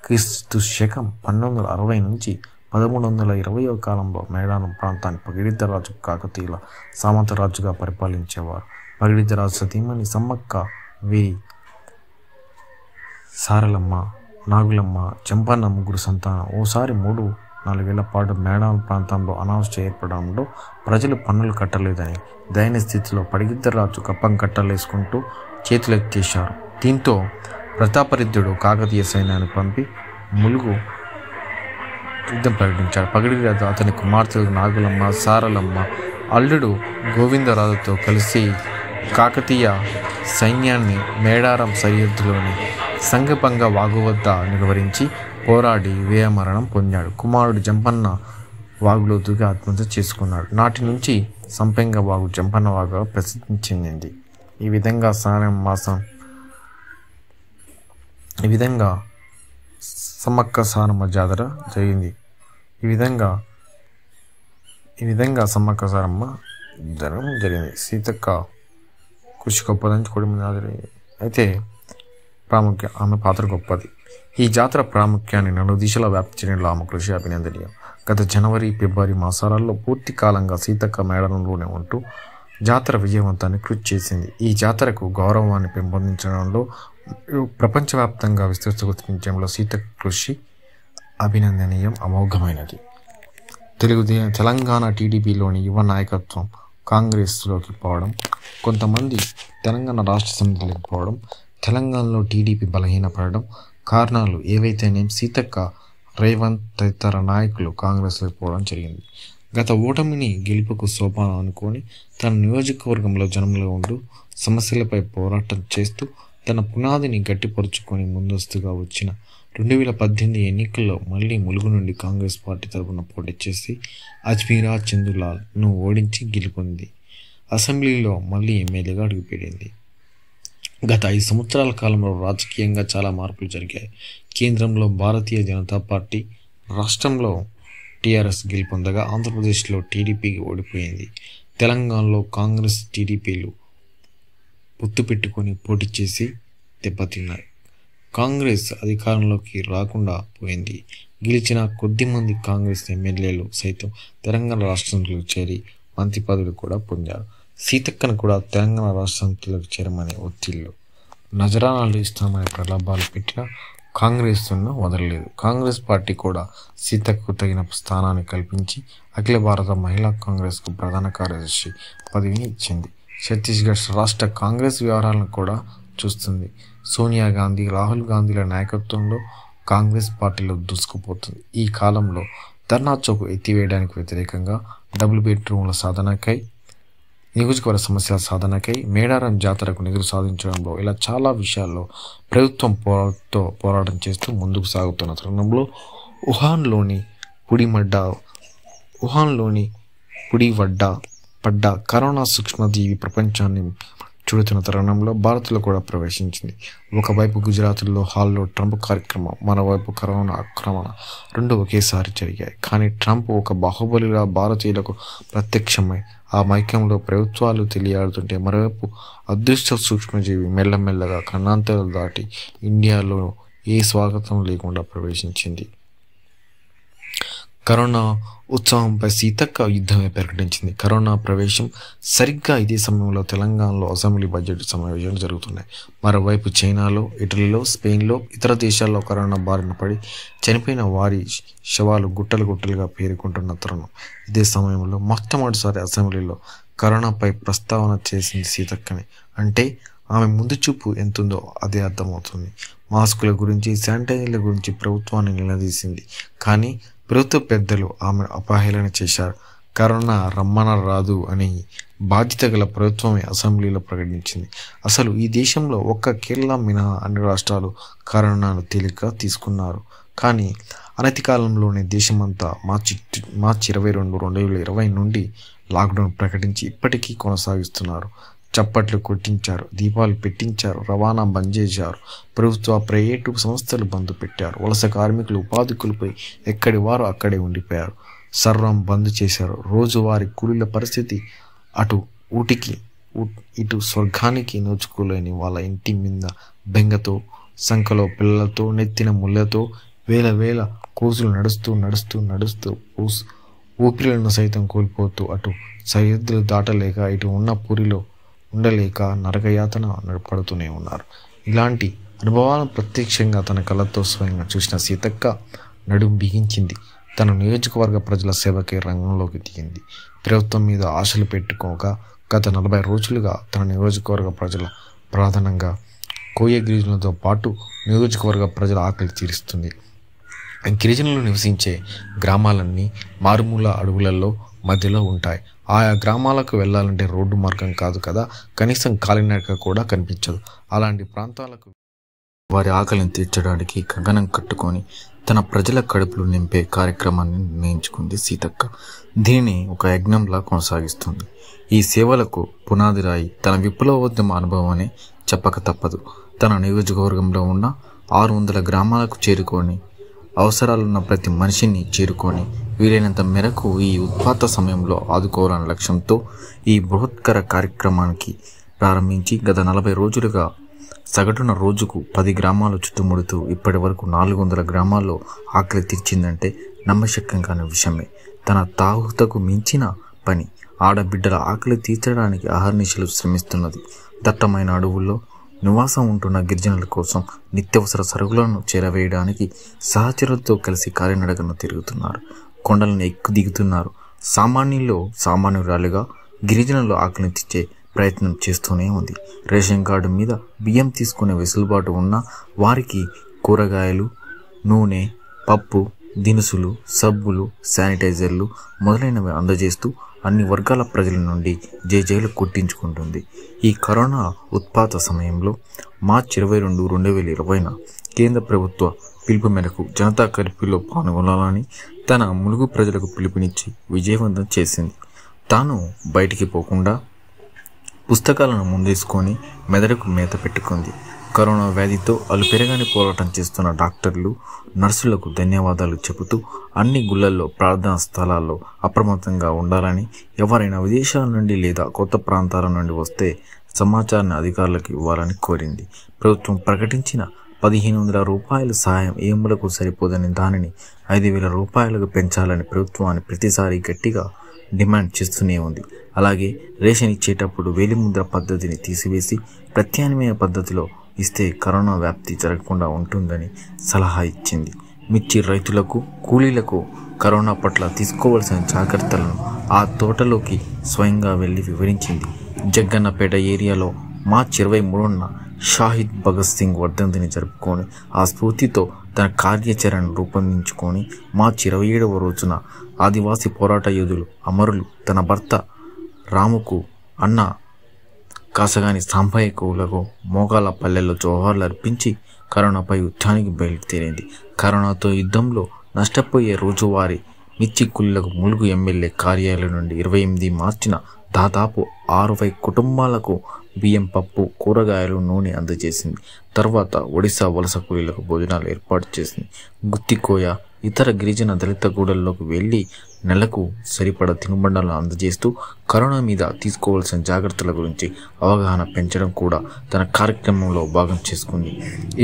క్రీస్తు శకం పన్నెండు వందల అరవై నుంచి పదమూడు వందల ఇరవయో కాలంలో మేడానం ప్రాంతాన్ని పగిడిద్దరాజు కాకతీయుల సామంతరాజుగా పరిపాలించేవారు పగిడిద్దరాజు సతీమణి సమ్మక్క వీరి సారలమ్మ నాగులమ్మ చెంపన్న ముగ్గురు సంతానం ఓసారి మూడు నాలుగేళ్ల పాటు మేడాల్ ప్రాంతంలో అనౌన్స్ చేయబడంలో ప్రజలు పన్నులు కట్టలేదని దయని స్థితిలో రాజు కప్పం కట్టలేసుకుంటూ చేతులెత్తేశారు దీంతో ప్రతాపరిద్యుడు కాకతీయ సైన్యాన్ని పంపి ములుగు యుద్ధం ప్రకటించాడు రాజు అతని కుమార్తెలు నాగులమ్మ సారలమ్మ అల్లుడు గోవిందరాజుతో కలిసి కాకతీయ సైన్యాన్ని మేడారం సరిహద్దులోని సంగపంగ వాగు వద్ద నిర్వహించి పోరాడి వీరమరణం పొందాడు కుమారుడు జంపన్న వాగులో ఆత్మహత్య చేసుకున్నాడు నాటి నుంచి సంపెంగ వాగు జంపన్న వాగుగా ప్రసిద్ధి చెందింది ఈ విధంగా సాయం మాసం ఈ విధంగా సమక్క సారమ్మ జాతర జరిగింది ఈ విధంగా ఈ విధంగా సమ్మక్క సారమ్మ జరగడం జరిగింది సీతక్క కృషి గొప్పదని కూడా అయితే ప్రాముఖ్య ఆమె పాత్ర గొప్పది ఈ జాతర ప్రాముఖ్యాన్ని నలు దిశల వ్యాప్తి చేయడంలో ఆమె కృషి అభినందనీయం గత జనవరి ఫిబ్రవరి మాసాలలో పూర్తి కాలంగా సీతక్క మేడంలోనే ఉంటూ జాతర విజయవంతాన్ని కృషి చేసింది ఈ జాతరకు గౌరవాన్ని పెంపొందించడంలో ప్రపంచవ్యాప్తంగా విస్తృత గుర్తించడంలో సీతక్క కృషి అభినందనీయం అమోఘమైనది తెలుగు తెలంగాణ టీడీపీలోని యువ నాయకత్వం కాంగ్రెస్లోకి పోవడం కొంతమంది తెలంగాణ రాష్ట్ర సమితిలోకి పోవడం తెలంగాణలో టీడీపీ బలహీనపడడం కారణాలు ఏవైతేనే సీతక్క రేవంత్ తదితర నాయకులు కాంగ్రెస్లో పోవడం జరిగింది గత ఓటమిని గెలుపుకు సోపానం అనుకొని తన నియోజకవర్గంలో జనంలో ఉంటూ సమస్యలపై పోరాటం చేస్తూ తన పునాదిని గట్టిపరుచుకొని ముందస్తుగా వచ్చిన రెండు వేల పద్దెనిమిది ఎన్నికల్లో మళ్ళీ ములుగు నుండి కాంగ్రెస్ పార్టీ తరఫున పోటీ చేసి అజ్మీరా చందులాల్ను ఓడించి గెలుపొంది అసెంబ్లీలో మళ్ళీ ఎమ్మెల్యేగా అడుగుపెట్టింది గత ఐదు సంవత్సరాల కాలంలో రాజకీయంగా చాలా మార్పులు జరిగాయి కేంద్రంలో భారతీయ జనతా పార్టీ రాష్ట్రంలో టీఆర్ఎస్ గెలుపొందగా ఆంధ్రప్రదేశ్లో టీడీపీకి ఓడిపోయింది తెలంగాణలో కాంగ్రెస్ టీడీపీలు పొత్తు పెట్టుకొని పోటీ చేసి దెబ్బతిన్నాయి కాంగ్రెస్ అధికారంలోకి రాకుండా పోయింది గెలిచిన కొద్ది మంది కాంగ్రెస్ ఎమ్మెల్యేలు సైతం తెలంగాణ రాష్ట్రంలో చేరి మంత్రి పదవులు కూడా పొందారు సీతక్కను కూడా తెలంగాణ రాష్ట్రంతులకు చేరమని ఒత్తిళ్లు నజరానాలు ఇస్తామనే ప్రలాభాలు పెట్టిన కాంగ్రెస్ ను వదలలేదు కాంగ్రెస్ పార్టీ కూడా సీతకు తగిన స్థానాన్ని కల్పించి అఖిల భారత మహిళా కాంగ్రెస్కు ప్రధాన కార్యదర్శి పదవిని ఇచ్చింది ఛత్తీస్గఢ్ రాష్ట్ర కాంగ్రెస్ వ్యవహారాలను కూడా చూస్తుంది సోనియా గాంధీ రాహుల్ గాంధీల నాయకత్వంలో కాంగ్రెస్ పార్టీలో దూసుకుపోతుంది ఈ కాలంలో ధర్నా చౌక్ ఎత్తివేయడానికి వ్యతిరేకంగా డబుల్ బెడ్రూమ్ల సాధనకై నియోజకవర్గ సమస్యల సాధనకై మేడారం జాతరకు నిధులు సాధించడంలో ఇలా చాలా విషయాల్లో ప్రభుత్వం పోరాటంతో పోరాటం చేస్తూ ముందుకు సాగుతున్న తరుణంలో వుహాన్లోని పుడిమడ్డ వుహాన్లోని పుడివడ్డ పడ్డ కరోనా సూక్ష్మజీవి ప్రపంచాన్ని చూడుతున్న తరుణంలో భారత్లో కూడా ప్రవేశించింది ఒకవైపు గుజరాత్లో హాల్లో ట్రంప్ కార్యక్రమం మరోవైపు కరోనా ఆక్రమణ రెండు ఒకేసారి జరిగాయి కానీ ట్రంప్ ఒక బాహుబలిగా భారతీయులకు ప్రత్యక్షమై ఆ మైక్యంలో ప్రభుత్వాలు తెలియాడుతుంటే మరోవైపు అదృష్ట సూక్ష్మజీవి మెల్లమెల్లగా కన్నాంతలు దాటి ఇండియాలో ఏ స్వాగతం లేకుండా ప్రవేశించింది కరోనా ఉత్సవంపై సీతక్క యుద్ధమే ప్రకటించింది కరోనా ప్రవేశం సరిగ్గా ఇదే సమయంలో తెలంగాణలో అసెంబ్లీ బడ్జెట్ సమావేశాలు జరుగుతున్నాయి మరోవైపు చైనాలో ఇటలీలో స్పెయిన్లో ఇతర దేశాల్లో కరోనా బారిన పడి చనిపోయిన వారి శవాలు గుట్టలు గుట్టలుగా పేరుకుంటున్న తరుణం ఇదే సమయంలో మొట్టమొదటిసారి అసెంబ్లీలో కరోనాపై ప్రస్తావన చేసింది సీతక్కని అంటే ఆమె ముందు చూపు ఎంతుందో అదే అర్థమవుతుంది మాస్కుల గురించి శానిటైజర్ల గురించి ప్రభుత్వాన్ని నిలదీసింది కానీ ప్రభుత్వ పెద్దలు ఆమెను అపహేళన చేశారు కరోనా రమ్మన రాదు అని బాధ్యత గల ప్రభుత్వమే అసెంబ్లీలో ప్రకటించింది అసలు ఈ దేశంలో ఒక్క కేరళ మినహా అన్ని రాష్ట్రాలు కరోనాను తేలిక తీసుకున్నారు కానీ అనతి కాలంలోనే దేశమంతా మార్చి మార్చి ఇరవై రెండు రెండు వేల ఇరవై నుండి లాక్డౌన్ ప్రకటించి ఇప్పటికీ కొనసాగిస్తున్నారు చప్పట్లు కొట్టించారు దీపాలు పెట్టించారు రవాణా బంద్ చేశారు ప్రభుత్వ ప్రైవేటు సంస్థలు బంద్ పెట్టారు వలస కార్మికులు ఉపాధికులపై ఎక్కడి వారు అక్కడే ఉండిపోయారు సర్వం బంద్ చేశారు రోజువారి కూలీల పరిస్థితి అటు ఊటికి ఇటు స్వర్గానికి నోచుకోలేని వాళ్ళ ఇంటి మీద బెంగతో సంఖలో పిల్లలతో నెత్తిన ముళ్ళతో వేల వేల కోసులు నడుస్తూ నడుస్తూ నడుస్తూ ఊపిరిలను సైతం కోల్పోతూ అటు సరిహద్దులు దాటలేక ఇటు ఉన్న పూరిలో ఉండలేక నరకయాతన నడపడుతూనే ఉన్నారు ఇలాంటి అనుభవాలను ప్రత్యక్షంగా తన కళ్ళతో స్వయంగా చూసిన సీతక్క నడుం బిగించింది తన నియోజకవర్గ ప్రజల సేవకే రంగంలోకి దిగింది ప్రభుత్వం మీద ఆశలు పెట్టుకోక గత నలభై రోజులుగా తన నియోజకవర్గ ప్రజల ప్రధానంగా కోయ గిరిజనులతో పాటు నియోజకవర్గ ప్రజల ఆకలి తీరుస్తుంది గిరిజనులు నివసించే గ్రామాలన్నీ మారుమూల అడవులలో మధ్యలో ఉంటాయి ఆయా గ్రామాలకు వెళ్ళాలంటే రోడ్డు మార్గం కాదు కదా కనీసం కాలినడక కూడా కనిపించదు అలాంటి ప్రాంతాలకు వారి ఆకలిని తీర్చడానికి గగనం కట్టుకొని తన ప్రజల కడుపులు నింపే కార్యక్రమాన్ని నిర్ణయించుకుంది సీతక్క దీనిని ఒక యజ్ఞంలా కొనసాగిస్తుంది ఈ సేవలకు పునాది రాయి తన విప్లవోద్యమ అనుభవమని చెప్పక తప్పదు తన నియోజకవర్గంలో ఉన్న ఆరు వందల గ్రామాలకు చేరుకొని అవసరాలున్న ప్రతి మనిషిని చేరుకొని వీలైనంత మేరకు ఈ ఉత్పాత సమయంలో ఆదుకోవాలన్న లక్ష్యంతో ఈ బృహత్కర కార్యక్రమానికి ప్రారంభించి గత నలభై రోజులుగా సగటున రోజుకు పది గ్రామాలు చుట్టుముడుతూ ఇప్పటి వరకు నాలుగు వందల గ్రామాల్లో ఆకలి తీర్చిందంటే నమ్మశక్యం కాని విషయమే తన తాహుతకు మించిన పని ఆడబిడ్డల ఆకలి తీర్చడానికి అహర్నిశలు శ్రమిస్తున్నది దట్టమైన అడవుల్లో నివాసం ఉంటున్న గిరిజనుల కోసం నిత్యవసర సరుకులను చేరవేయడానికి సహచరులతో కలిసి కాలినడకను తిరుగుతున్నారు కొండలను ఎక్కు దిగుతున్నారు సామాన్యుల్లో సామాన్యురాలుగా గిరిజనులు ఆకలించే ప్రయత్నం చేస్తూనే ఉంది రేషన్ కార్డు మీద బియ్యం తీసుకునే వెసులుబాటు ఉన్న వారికి కూరగాయలు నూనె పప్పు దినుసులు సబ్బులు శానిటైజర్లు మొదలైనవి అందజేస్తూ అన్ని వర్గాల ప్రజల నుండి జేజేలు కొట్టించుకుంటుంది ఈ కరోనా ఉత్పాత సమయంలో మార్చి ఇరవై రెండు రెండు వేల ఇరవైన కేంద్ర ప్రభుత్వ పిలుపు మేరకు జనతా కర్ఫ్యూలో పాల్గొనాలని తన ములుగు ప్రజలకు పిలుపునిచ్చి విజయవంతం చేసింది తాను బయటికి పోకుండా పుస్తకాలను ముందేసుకొని మెదడుకు మేత పెట్టుకుంది కరోనా వ్యాధితో అలుపెరగాని పోరాటం చేస్తున్న డాక్టర్లు నర్సులకు ధన్యవాదాలు చెబుతూ అన్ని గుళ్లల్లో ప్రార్థనా స్థలాల్లో అప్రమత్తంగా ఉండాలని ఎవరైనా విదేశాల నుండి లేదా కొత్త ప్రాంతాల నుండి వస్తే సమాచారాన్ని అధికారులకు ఇవ్వాలని కోరింది ప్రభుత్వం ప్రకటించిన పదిహేను వందల రూపాయల సహాయం ఏములకు సరిపోదని దానిని ఐదు వేల రూపాయలకు పెంచాలని ప్రభుత్వాన్ని ప్రతిసారి గట్టిగా డిమాండ్ చేస్తూనే ఉంది అలాగే రేషన్ ఇచ్చేటప్పుడు వేలిముద్ర పద్ధతిని తీసివేసి ప్రత్యామ్నాయ పద్ధతిలో ఇస్తే కరోనా వ్యాప్తి జరగకుండా ఉంటుందని సలహా ఇచ్చింది మిర్చి రైతులకు కూలీలకు కరోనా పట్ల తీసుకోవాల్సిన జాగ్రత్తలను ఆ తోటలోకి స్వయంగా వెళ్ళి వివరించింది జగ్గన్నపేట ఏరియాలో మార్చి ఇరవై మూడున షాహిద్ భగత్ సింగ్ వర్ధంతిని జరుపుకొని ఆ స్ఫూర్తితో తన కార్యాచరణను రూపొందించుకొని మార్చి ఇరవై ఏడవ రోజున ఆదివాసీ పోరాట యోధులు అమరులు తన భర్త రాముకు అన్న కాసగాని సాంపయికులకు మోకాల పల్లెల్లో జోహార్లు అర్పించి కరోనాపై యుద్ధానికి బయలుదేరింది కరోనాతో యుద్ధంలో నష్టపోయే రోజువారీ మిచ్చి కుళ్ళకు ములుగు ఎమ్మెల్యే కార్యాలయం నుండి ఇరవై ఎనిమిది మార్చిన దాదాపు ఆరువై కుటుంబాలకు బియ్యం పప్పు కూరగాయలు నూనె అందజేసింది తర్వాత ఒడిశా వలస కూలీలకు భోజనాలు ఏర్పాటు చేసింది గుత్తికోయ ఇతర గిరిజన దళిత గూడల్లోకి వెళ్ళి నెలకు సరిపడ తినుబండాలను అందజేస్తూ కరోనా మీద తీసుకోవాల్సిన జాగ్రత్తల గురించి అవగాహన పెంచడం కూడా తన కార్యక్రమంలో భాగం చేసుకుంది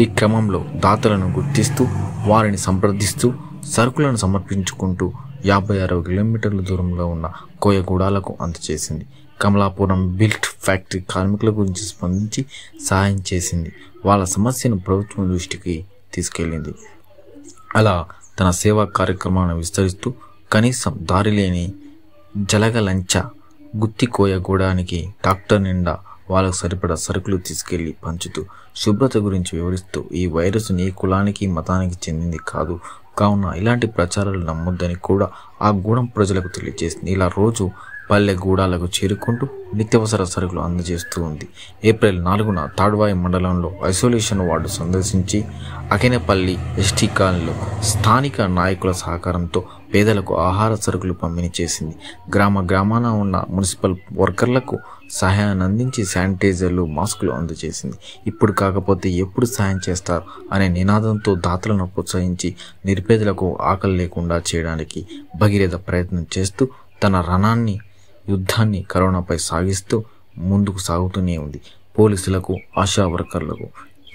ఈ క్రమంలో దాతలను గుర్తిస్తూ వారిని సంప్రదిస్తూ సరుకులను సమర్పించుకుంటూ యాభై ఆరు కిలోమీటర్ల దూరంలో ఉన్న కోయగూడాలకు అందచేసింది కమలాపురం బిల్ట్ ఫ్యాక్టరీ కార్మికుల గురించి స్పందించి సహాయం చేసింది వాళ్ళ సమస్యను ప్రభుత్వం దృష్టికి తీసుకెళ్ళింది అలా తన సేవా కార్యక్రమాలను విస్తరిస్తూ కనీసం దారి లేని జలగలంచ కోయగూడానికి డాక్టర్ నిండా వాళ్ళకు సరిపడా సరుకులు తీసుకెళ్లి పంచుతూ శుభ్రత గురించి వివరిస్తూ ఈ వైరస్ నీ కులానికి మతానికి చెందింది కాదు కావున ఇలాంటి ప్రచారాలు నమ్మొద్దని కూడా ఆ గూడెం ప్రజలకు తెలియజేసింది ఇలా రోజు పల్లె గూడాలకు చేరుకుంటూ నిత్యవసర సరుకులు అందజేస్తూ ఉంది ఏప్రిల్ నాలుగున తాడ్వాయి మండలంలో ఐసోలేషన్ వార్డు సందర్శించి అకెనపల్లి ఎస్టీ కాలనీలో స్థానిక నాయకుల సహకారంతో పేదలకు ఆహార సరుకులు పంపిణీ చేసింది గ్రామ గ్రామాన ఉన్న మున్సిపల్ వర్కర్లకు సహాయాన్ని అందించి శానిటైజర్లు మాస్కులు అందజేసింది ఇప్పుడు కాకపోతే ఎప్పుడు సహాయం చేస్తారు అనే నినాదంతో దాతలను ప్రోత్సహించి నిరుపేదలకు ఆకలి లేకుండా చేయడానికి భగీరథ ప్రయత్నం చేస్తూ తన రణాన్ని యుద్ధాన్ని కరోనాపై సాగిస్తూ ముందుకు సాగుతూనే ఉంది పోలీసులకు ఆశా వర్కర్లకు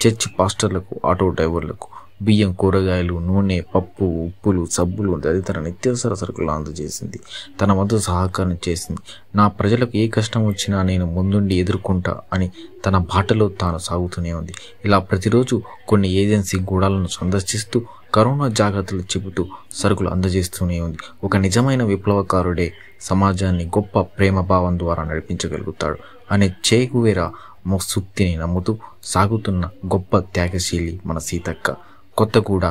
చర్చ్ పాస్టర్లకు ఆటో డ్రైవర్లకు బియ్యం కూరగాయలు నూనె పప్పు ఉప్పులు సబ్బులు తదితర నిత్యావసర సరుకులు అందజేసింది తన వద్ద సహకారం చేసింది నా ప్రజలకు ఏ కష్టం వచ్చినా నేను ముందుండి ఎదుర్కొంటా అని తన బాటలో తాను సాగుతూనే ఉంది ఇలా ప్రతిరోజు కొన్ని ఏజెన్సీ గూడాలను సందర్శిస్తూ కరోనా జాగ్రత్తలు చెబుతూ సరుకులు అందజేస్తూనే ఉంది ఒక నిజమైన విప్లవకారుడే సమాజాన్ని గొప్ప ప్రేమ భావం ద్వారా నడిపించగలుగుతాడు అనే చేకువేర మొక్సుక్తిని నమ్ముతూ సాగుతున్న గొప్ప త్యాగశీలి మన సీతక్క కొత్తగూడ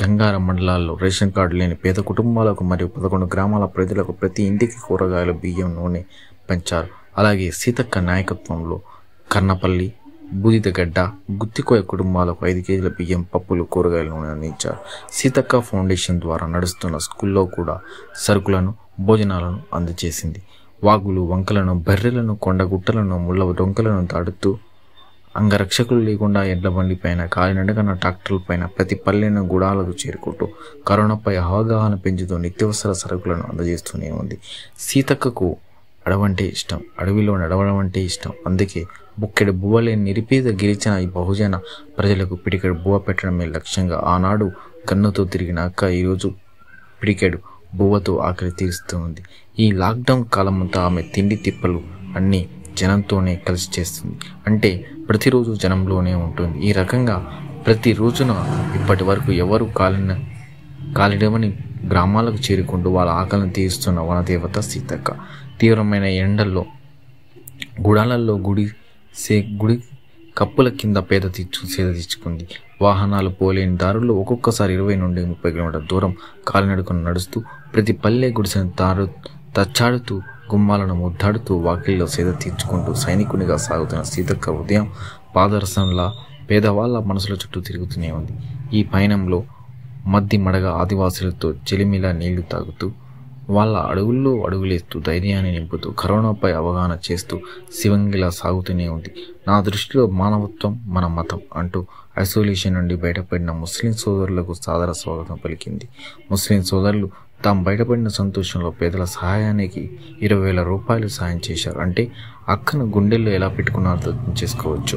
గంగారం మండలాల్లో రేషన్ కార్డు లేని పేద కుటుంబాలకు మరియు పదకొండు గ్రామాల ప్రజలకు ప్రతి ఇంటికి కూరగాయలు బియ్యం నూనె పెంచారు అలాగే సీతక్క నాయకత్వంలో కన్నపల్లి బూదిదగడ్డ గుత్తికోయ కుటుంబాలకు ఐదు కేజీల బియ్యం పప్పులు కూరగాయలు నూనె అందించారు సీతక్క ఫౌండేషన్ ద్వారా నడుస్తున్న స్కూల్లో కూడా సరుకులను భోజనాలను అందజేసింది వాగులు వంకలను బర్రెలను కొండగుట్టలను ముళ్ళ డొంకలను దాడుతూ అంగరక్షకులు లేకుండా ఎడ్ల బండి పైన బండిపైన ట్రాక్టర్ల పైన ప్రతి పల్లెను గుడాలకు చేరుకుంటూ కరోనాపై అవగాహన పెంచుతూ నిత్యవసర సరుకులను అందజేస్తూనే ఉంది సీతక్కకు అడవంటే ఇష్టం అడవిలో నడవడం అంటే ఇష్టం అందుకే బుక్కెడు బువ్వలే నిరిపేద గిరిచిన ఈ బహుజన ప్రజలకు పిడికెడు బువ్వ పెట్టడమే లక్ష్యంగా ఆనాడు కన్నుతో తిరిగిన అక్క ఈరోజు పిడికెడు బువ్వతో ఆకలి తీరుస్తూ ఉంది ఈ లాక్డౌన్ కాలమంతా ఆమె తిండి తిప్పలు అన్నీ జనంతోనే కలిసి చేస్తుంది అంటే ప్రతిరోజు జనంలోనే ఉంటుంది ఈ రకంగా ప్రతి రోజున ఇప్పటి వరకు ఎవరు కాలిన కాలిడమని గ్రామాలకు చేరుకుంటూ వాళ్ళ ఆకలిని తీరుస్తున్న వనదేవత సీతక్క తీవ్రమైన ఎండల్లో గుడాలల్లో గుడి సే గుడి కప్పుల కింద పేద తీర్చు సేద తీర్చుకుంది వాహనాలు పోలేని దారుల్లో ఒక్కొక్కసారి ఇరవై నుండి ముప్పై కిలోమీటర్ల దూరం కాలినడుకుని నడుస్తూ ప్రతి పల్లె గుడిసిన దారు తచ్చాడుతూ గుమ్మాలను ముద్దాడుతూ వాకిల్లో సేద తీర్చుకుంటూ సైనికునిగా సాగుతున్న సీతక్క ఉదయం పాదరసంలా పేదవాళ్ళ మనసుల చుట్టూ తిరుగుతూనే ఉంది ఈ పయనంలో మద్ది మడగ ఆదివాసులతో చెలిమిల నీళ్లు తాగుతూ వాళ్ళ అడవుల్లో అడుగులేస్తూ ధైర్యాన్ని నింపుతూ కరోనాపై అవగాహన చేస్తూ శివంగిలా సాగుతూనే ఉంది నా దృష్టిలో మానవత్వం మన మతం అంటూ ఐసోలేషన్ నుండి బయటపడిన ముస్లిం సోదరులకు సాదర స్వాగతం పలికింది ముస్లిం సోదరులు తాము బయటపడిన సంతోషంలో పేదల సహాయానికి ఇరవై వేల రూపాయలు సాయం చేశారు అంటే అక్కను గుండెల్లో ఎలా పెట్టుకున్నారో అర్థం చేసుకోవచ్చు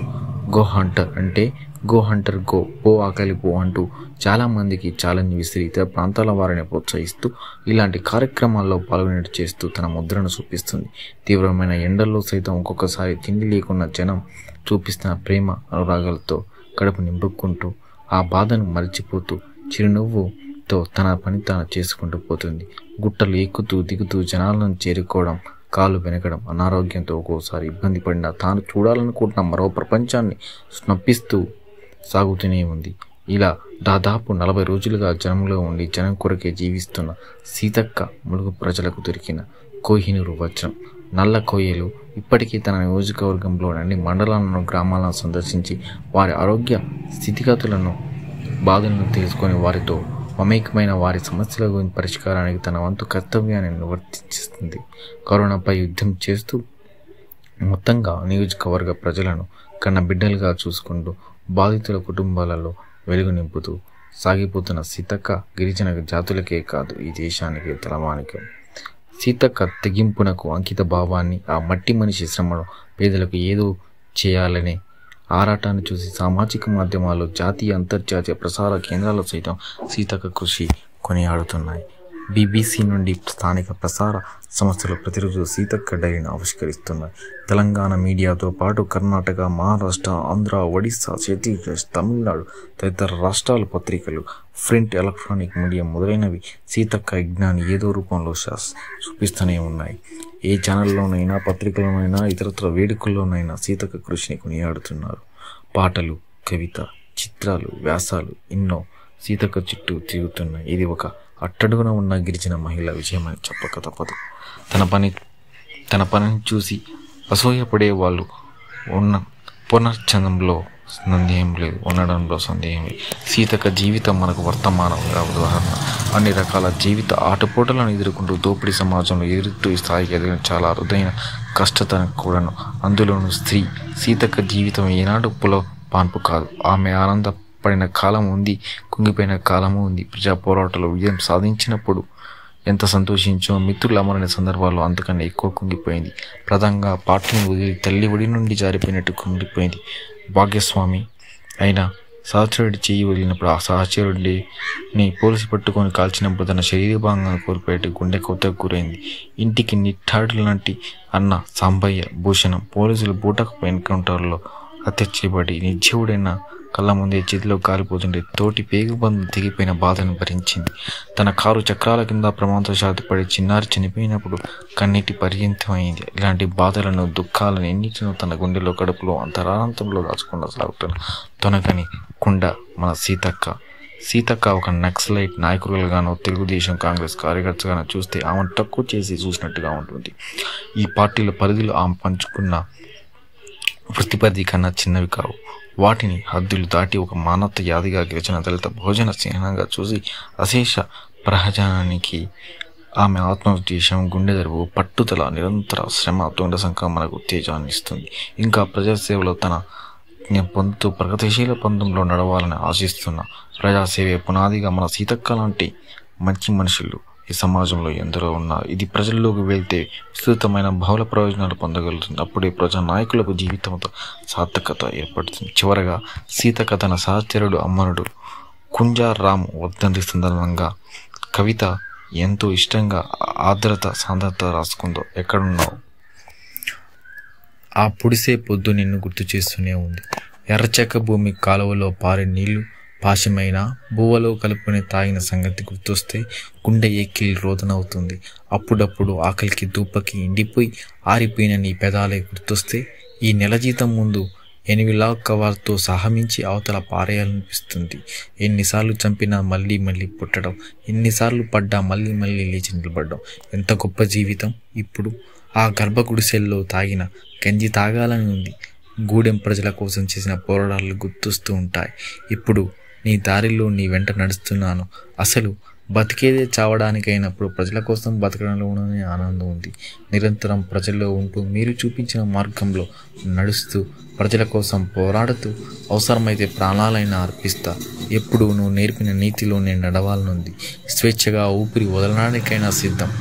గో హంటర్ అంటే గో హంటర్ గో పో ఆకలి పో అంటూ చాలామందికి ఛాలెంజ్ విసిరి ఇతర ప్రాంతాల వారిని ప్రోత్సహిస్తూ ఇలాంటి కార్యక్రమాల్లో పాల్గొనేట్టు చేస్తూ తన ముద్రను చూపిస్తుంది తీవ్రమైన ఎండల్లో సైతం ఒక్కొక్కసారి తిండి లేకున్న జనం చూపిస్తున్న ప్రేమ అనురాగాలతో కడుపు నింపుకుంటూ ఆ బాధను మరిచిపోతూ చిరునవ్వు తో తన పని తాను చేసుకుంటూ పోతుంది గుట్టలు ఎక్కుతూ దిగుతూ జనాలను చేరుకోవడం కాలు వెనకడం అనారోగ్యంతో ఒక్కోసారి ఇబ్బంది పడిన తాను చూడాలనుకుంటున్న మరో ప్రపంచాన్ని స్నప్పిస్తూ సాగుతూనే ఉంది ఇలా దాదాపు నలభై రోజులుగా జనంలో ఉండి జనం కొరకే జీవిస్తున్న సీతక్క ములుగు ప్రజలకు దొరికిన కోహినూరు వజ్రం నల్ల కోయలు ఇప్పటికీ తన నియోజకవర్గంలోని మండలాలను గ్రామాలను సందర్శించి వారి ఆరోగ్య స్థితిగతులను బాధలను తెలుసుకొని వారితో మమేకమైన వారి సమస్యల గురించి పరిష్కారానికి తన వంతు కర్తవ్యాన్ని నివర్తించేస్తుంది కరోనాపై యుద్ధం చేస్తూ మొత్తంగా నియోజకవర్గ ప్రజలను కన్న బిడ్డలుగా చూసుకుంటూ బాధితుల కుటుంబాలలో వెలుగు నింపుతూ సాగిపోతున్న సీతక్క గిరిజన జాతులకే కాదు ఈ దేశానికి తలమానికం సీతక్క తెగింపునకు అంకిత భావాన్ని ఆ మట్టి మనిషి శ్రమను పేదలకు ఏదో చేయాలనే ఆరాటాన్ని చూసి సామాజిక మాధ్యమాలు జాతీయ అంతర్జాతీయ ప్రసార కేంద్రాలు సైతం సీతక కృషి కొనియాడుతున్నాయి బీబీసీ నుండి స్థానిక ప్రసార సంస్థలు ప్రతిరోజు సీతక్క డైరీని ఆవిష్కరిస్తున్నాయి తెలంగాణ మీడియాతో పాటు కర్ణాటక మహారాష్ట్ర ఆంధ్ర ఒడిస్సా ఛత్తీస్గఢ్ తమిళనాడు తదితర రాష్ట్రాల పత్రికలు ప్రింట్ ఎలక్ట్రానిక్ మీడియా మొదలైనవి సీతక్క యజ్ఞాన్ని ఏదో రూపంలో చూపిస్తూనే ఉన్నాయి ఏ ఛానల్లోనైనా పత్రికలోనైనా ఇతరత్ర వేడుకల్లోనైనా సీతక్క కృషిని కొనియాడుతున్నారు పాటలు కవిత చిత్రాలు వ్యాసాలు ఎన్నో సీతక్క చుట్టూ తిరుగుతున్నాయి ఇది ఒక అట్టడుగున ఉన్న గిరిజన మహిళ విజయమని చెప్పక తప్పదు తన పని తన పనిని చూసి అసూయపడే వాళ్ళు ఉన్న పునర్జనంలో సందేహం లేదు ఉండడంలో సందేహం సీతక జీవితం మనకు వర్తమానంగా ఉదాహరణ అన్ని రకాల జీవిత ఆటపోటలను ఎదుర్కొంటూ దోపిడీ సమాజంలో ఎదుటి స్థాయికి ఎదిగిన చాలా అరుదైన కష్టతను కూడాను అందులోనూ స్త్రీ సీతక జీవితం ఏనాడు పుల పాన్పు కాదు ఆమె ఆనంద పడిన కాలం ఉంది కుంగిపోయిన కాలము ఉంది ప్రజా పోరాటాలు విజయం సాధించినప్పుడు ఎంత సంతోషించో మిత్రులు అమరని సందర్భాల్లో అంతకన్నా ఎక్కువ కుంగిపోయింది ప్రధానంగా పార్టీని వదిలి తల్లి ఒడి నుండి జారిపోయినట్టు కుంగిపోయింది భాగ్యస్వామి అయినా సహచరుడి చేయి వదిలినప్పుడు ఆ సహచరుడిని పోలీసు పట్టుకొని కాల్చినప్పుడు తన శరీర భాగంగా కోల్పోయేటి గుండె కొత్త గురైంది ఇంటికి నిట్టాడు లాంటి అన్న సాంబయ్య భూషణం పోలీసులు బూటకు ఎన్కౌంటర్లో హత్య చేయబడి నిర్జీవుడైన కళ్ళ ముందే చేతిలో కాలిపోతుండే తోటి పేగుబంధం తెగిపోయిన బాధను భరించింది తన కారు చక్రాల కింద ప్రమాదవశాత్తు పడి చిన్నారి చనిపోయినప్పుడు కన్నీటి అయింది ఇలాంటి బాధలను దుఃఖాలను ఎన్నిటినో తన గుండెలో కడుపులో అంతరాంతంలో దాచుకుండా సాగుతున్న తొనకని కుండ మన సీతక్క సీతక్క ఒక నక్సలైట్ నాయకులుగానో తెలుగుదేశం కాంగ్రెస్ కార్యకర్తగానో చూస్తే ఆమెను తక్కువ చేసి చూసినట్టుగా ఉంటుంది ఈ పార్టీల పరిధిలో ఆమె పంచుకున్న వృత్తిపరిధి కన్నా చిన్నవి కావు వాటిని హద్దులు దాటి ఒక మానవత యాదిగా గెలిచిన దళిత భోజన చిహ్నంగా చూసి అశేష ప్రహజనానికి ఆమె ఆత్మవిద్వేషం గుండె జరువు పట్టుదల నిరంతర శ్రమ తొండ మనకు ఉత్తేజాన్ని ఇస్తుంది ఇంకా ప్రజాసేవలో తన పొందుతూ ప్రగతిశీల పంతంలో నడవాలని ఆశిస్తున్న ప్రజాసేవే పునాదిగా మన సీతక్క లాంటి మంచి మనుషులు ఈ సమాజంలో ఎందరో ఉన్నారు ఇది ప్రజల్లోకి వెళ్తే విస్తృతమైన బహుళ ప్రయోజనాలు పొందగలుగుతుంది అప్పుడే నాయకులకు జీవితంతో సార్థకత ఏర్పడుతుంది చివరగా సీతక తన సహచరుడు అమ్మనుడు కుంజారాము వర్ధంతి సందర్భంగా కవిత ఎంతో ఇష్టంగా ఆర్ద్రత సాంద్రత రాసుకుందో ఎక్కడున్నావు ఆ పొడిసే పొద్దు నిన్ను గుర్తు చేస్తూనే ఉంది ఎర్రచక్క భూమి కాలువలో పారే నీళ్లు పాశమైన బువ్వలో కలుపుకొని తాగిన సంగతి గుర్తొస్తే గుండె ఎక్కి రోదనవుతుంది అప్పుడప్పుడు ఆకలికి దూపకి ఎండిపోయి ఆరిపోయిన నీ పెదాలే గుర్తొస్తే ఈ నెల జీతం ముందు ఎనిమిలా కవర్తో సహమించి అవతల పారేయాలనిపిస్తుంది ఎన్నిసార్లు చంపినా మళ్ళీ మళ్ళీ పుట్టడం ఎన్నిసార్లు పడ్డా మళ్ళీ మళ్ళీ లేచి నిలబడడం ఎంత గొప్ప జీవితం ఇప్పుడు ఆ గుడిసెల్లో తాగిన గంజి తాగాలని ఉంది గూడెం ప్రజల కోసం చేసిన పోరాటాలు గుర్తొస్తూ ఉంటాయి ఇప్పుడు నీ దారిలో నీ వెంట నడుస్తున్నాను అసలు బతికేదే చావడానికైనప్పుడు ప్రజల కోసం బతకడంలోనే ఆనందం ఉంది నిరంతరం ప్రజల్లో ఉంటూ మీరు చూపించిన మార్గంలో నడుస్తూ ప్రజల కోసం పోరాడుతూ అవసరమైతే ప్రాణాలైనా అర్పిస్తా ఎప్పుడు నువ్వు నేర్పిన నీతిలో నేను నడవాలనుంది స్వేచ్ఛగా ఊపిరి వదలడానికైనా సిద్ధం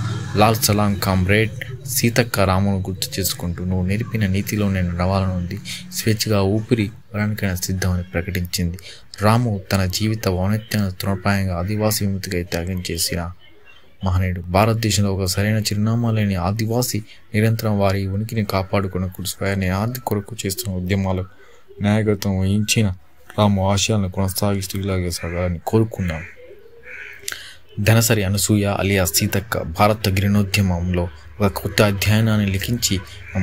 లాల్ సలాం కామ్రేడ్ సీతక్క రామును గుర్తు చేసుకుంటూ నువ్వు నేర్పిన నీతిలో నేను నడవాలనుంది స్వేచ్ఛగా ఊపిరి వదలడానికైనా సిద్ధం అని ప్రకటించింది రాము తన జీవిత ఔన్నత్యాన్ని తృణప్రాయంగా ఆదివాసీ విముక్తికై త్యాగం చేసిన మహనీయుడు భారతదేశంలో ఒక సరైన చిరునామా లేని ఆదివాసీ నిరంతరం వారి ఉనికిని కాపాడుకున్న స్వయాన్ని ఆర్థిక కొరకు చేస్తున్న ఉద్యమాలు న్యాయగతం వహించిన రాము ఆశయాలను కొనసాగిస్తూ ఇలాగే సాగాలని కోరుకున్నాను ధనసరి అనసూయ అలియా సీతక్క భారత గ్రీనోద్యమంలో ఒక కొత్త అధ్యయనాన్ని లిఖించి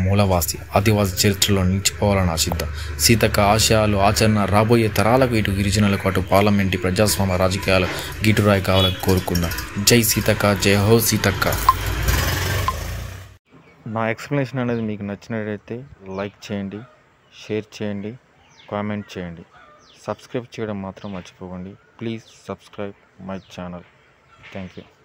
మూలవాసి ఆదివాసి చరిత్రలో నిలిచిపోవాలని ఆశిద్దాం సీతక్క ఆశయాలు ఆచరణ రాబోయే తరాలకు ఇటు గిరిజనులకు అటు పార్లమెంటు ప్రజాస్వామ్య రాజకీయాలు గీటురాయి కావాలని కోరుకుందాం జై సీతక్క జై హో సీతక్క నా ఎక్స్ప్లెనేషన్ అనేది మీకు నచ్చినట్లయితే లైక్ చేయండి షేర్ చేయండి కామెంట్ చేయండి సబ్స్క్రైబ్ చేయడం మాత్రం మర్చిపోకండి please subscribe my channel thank you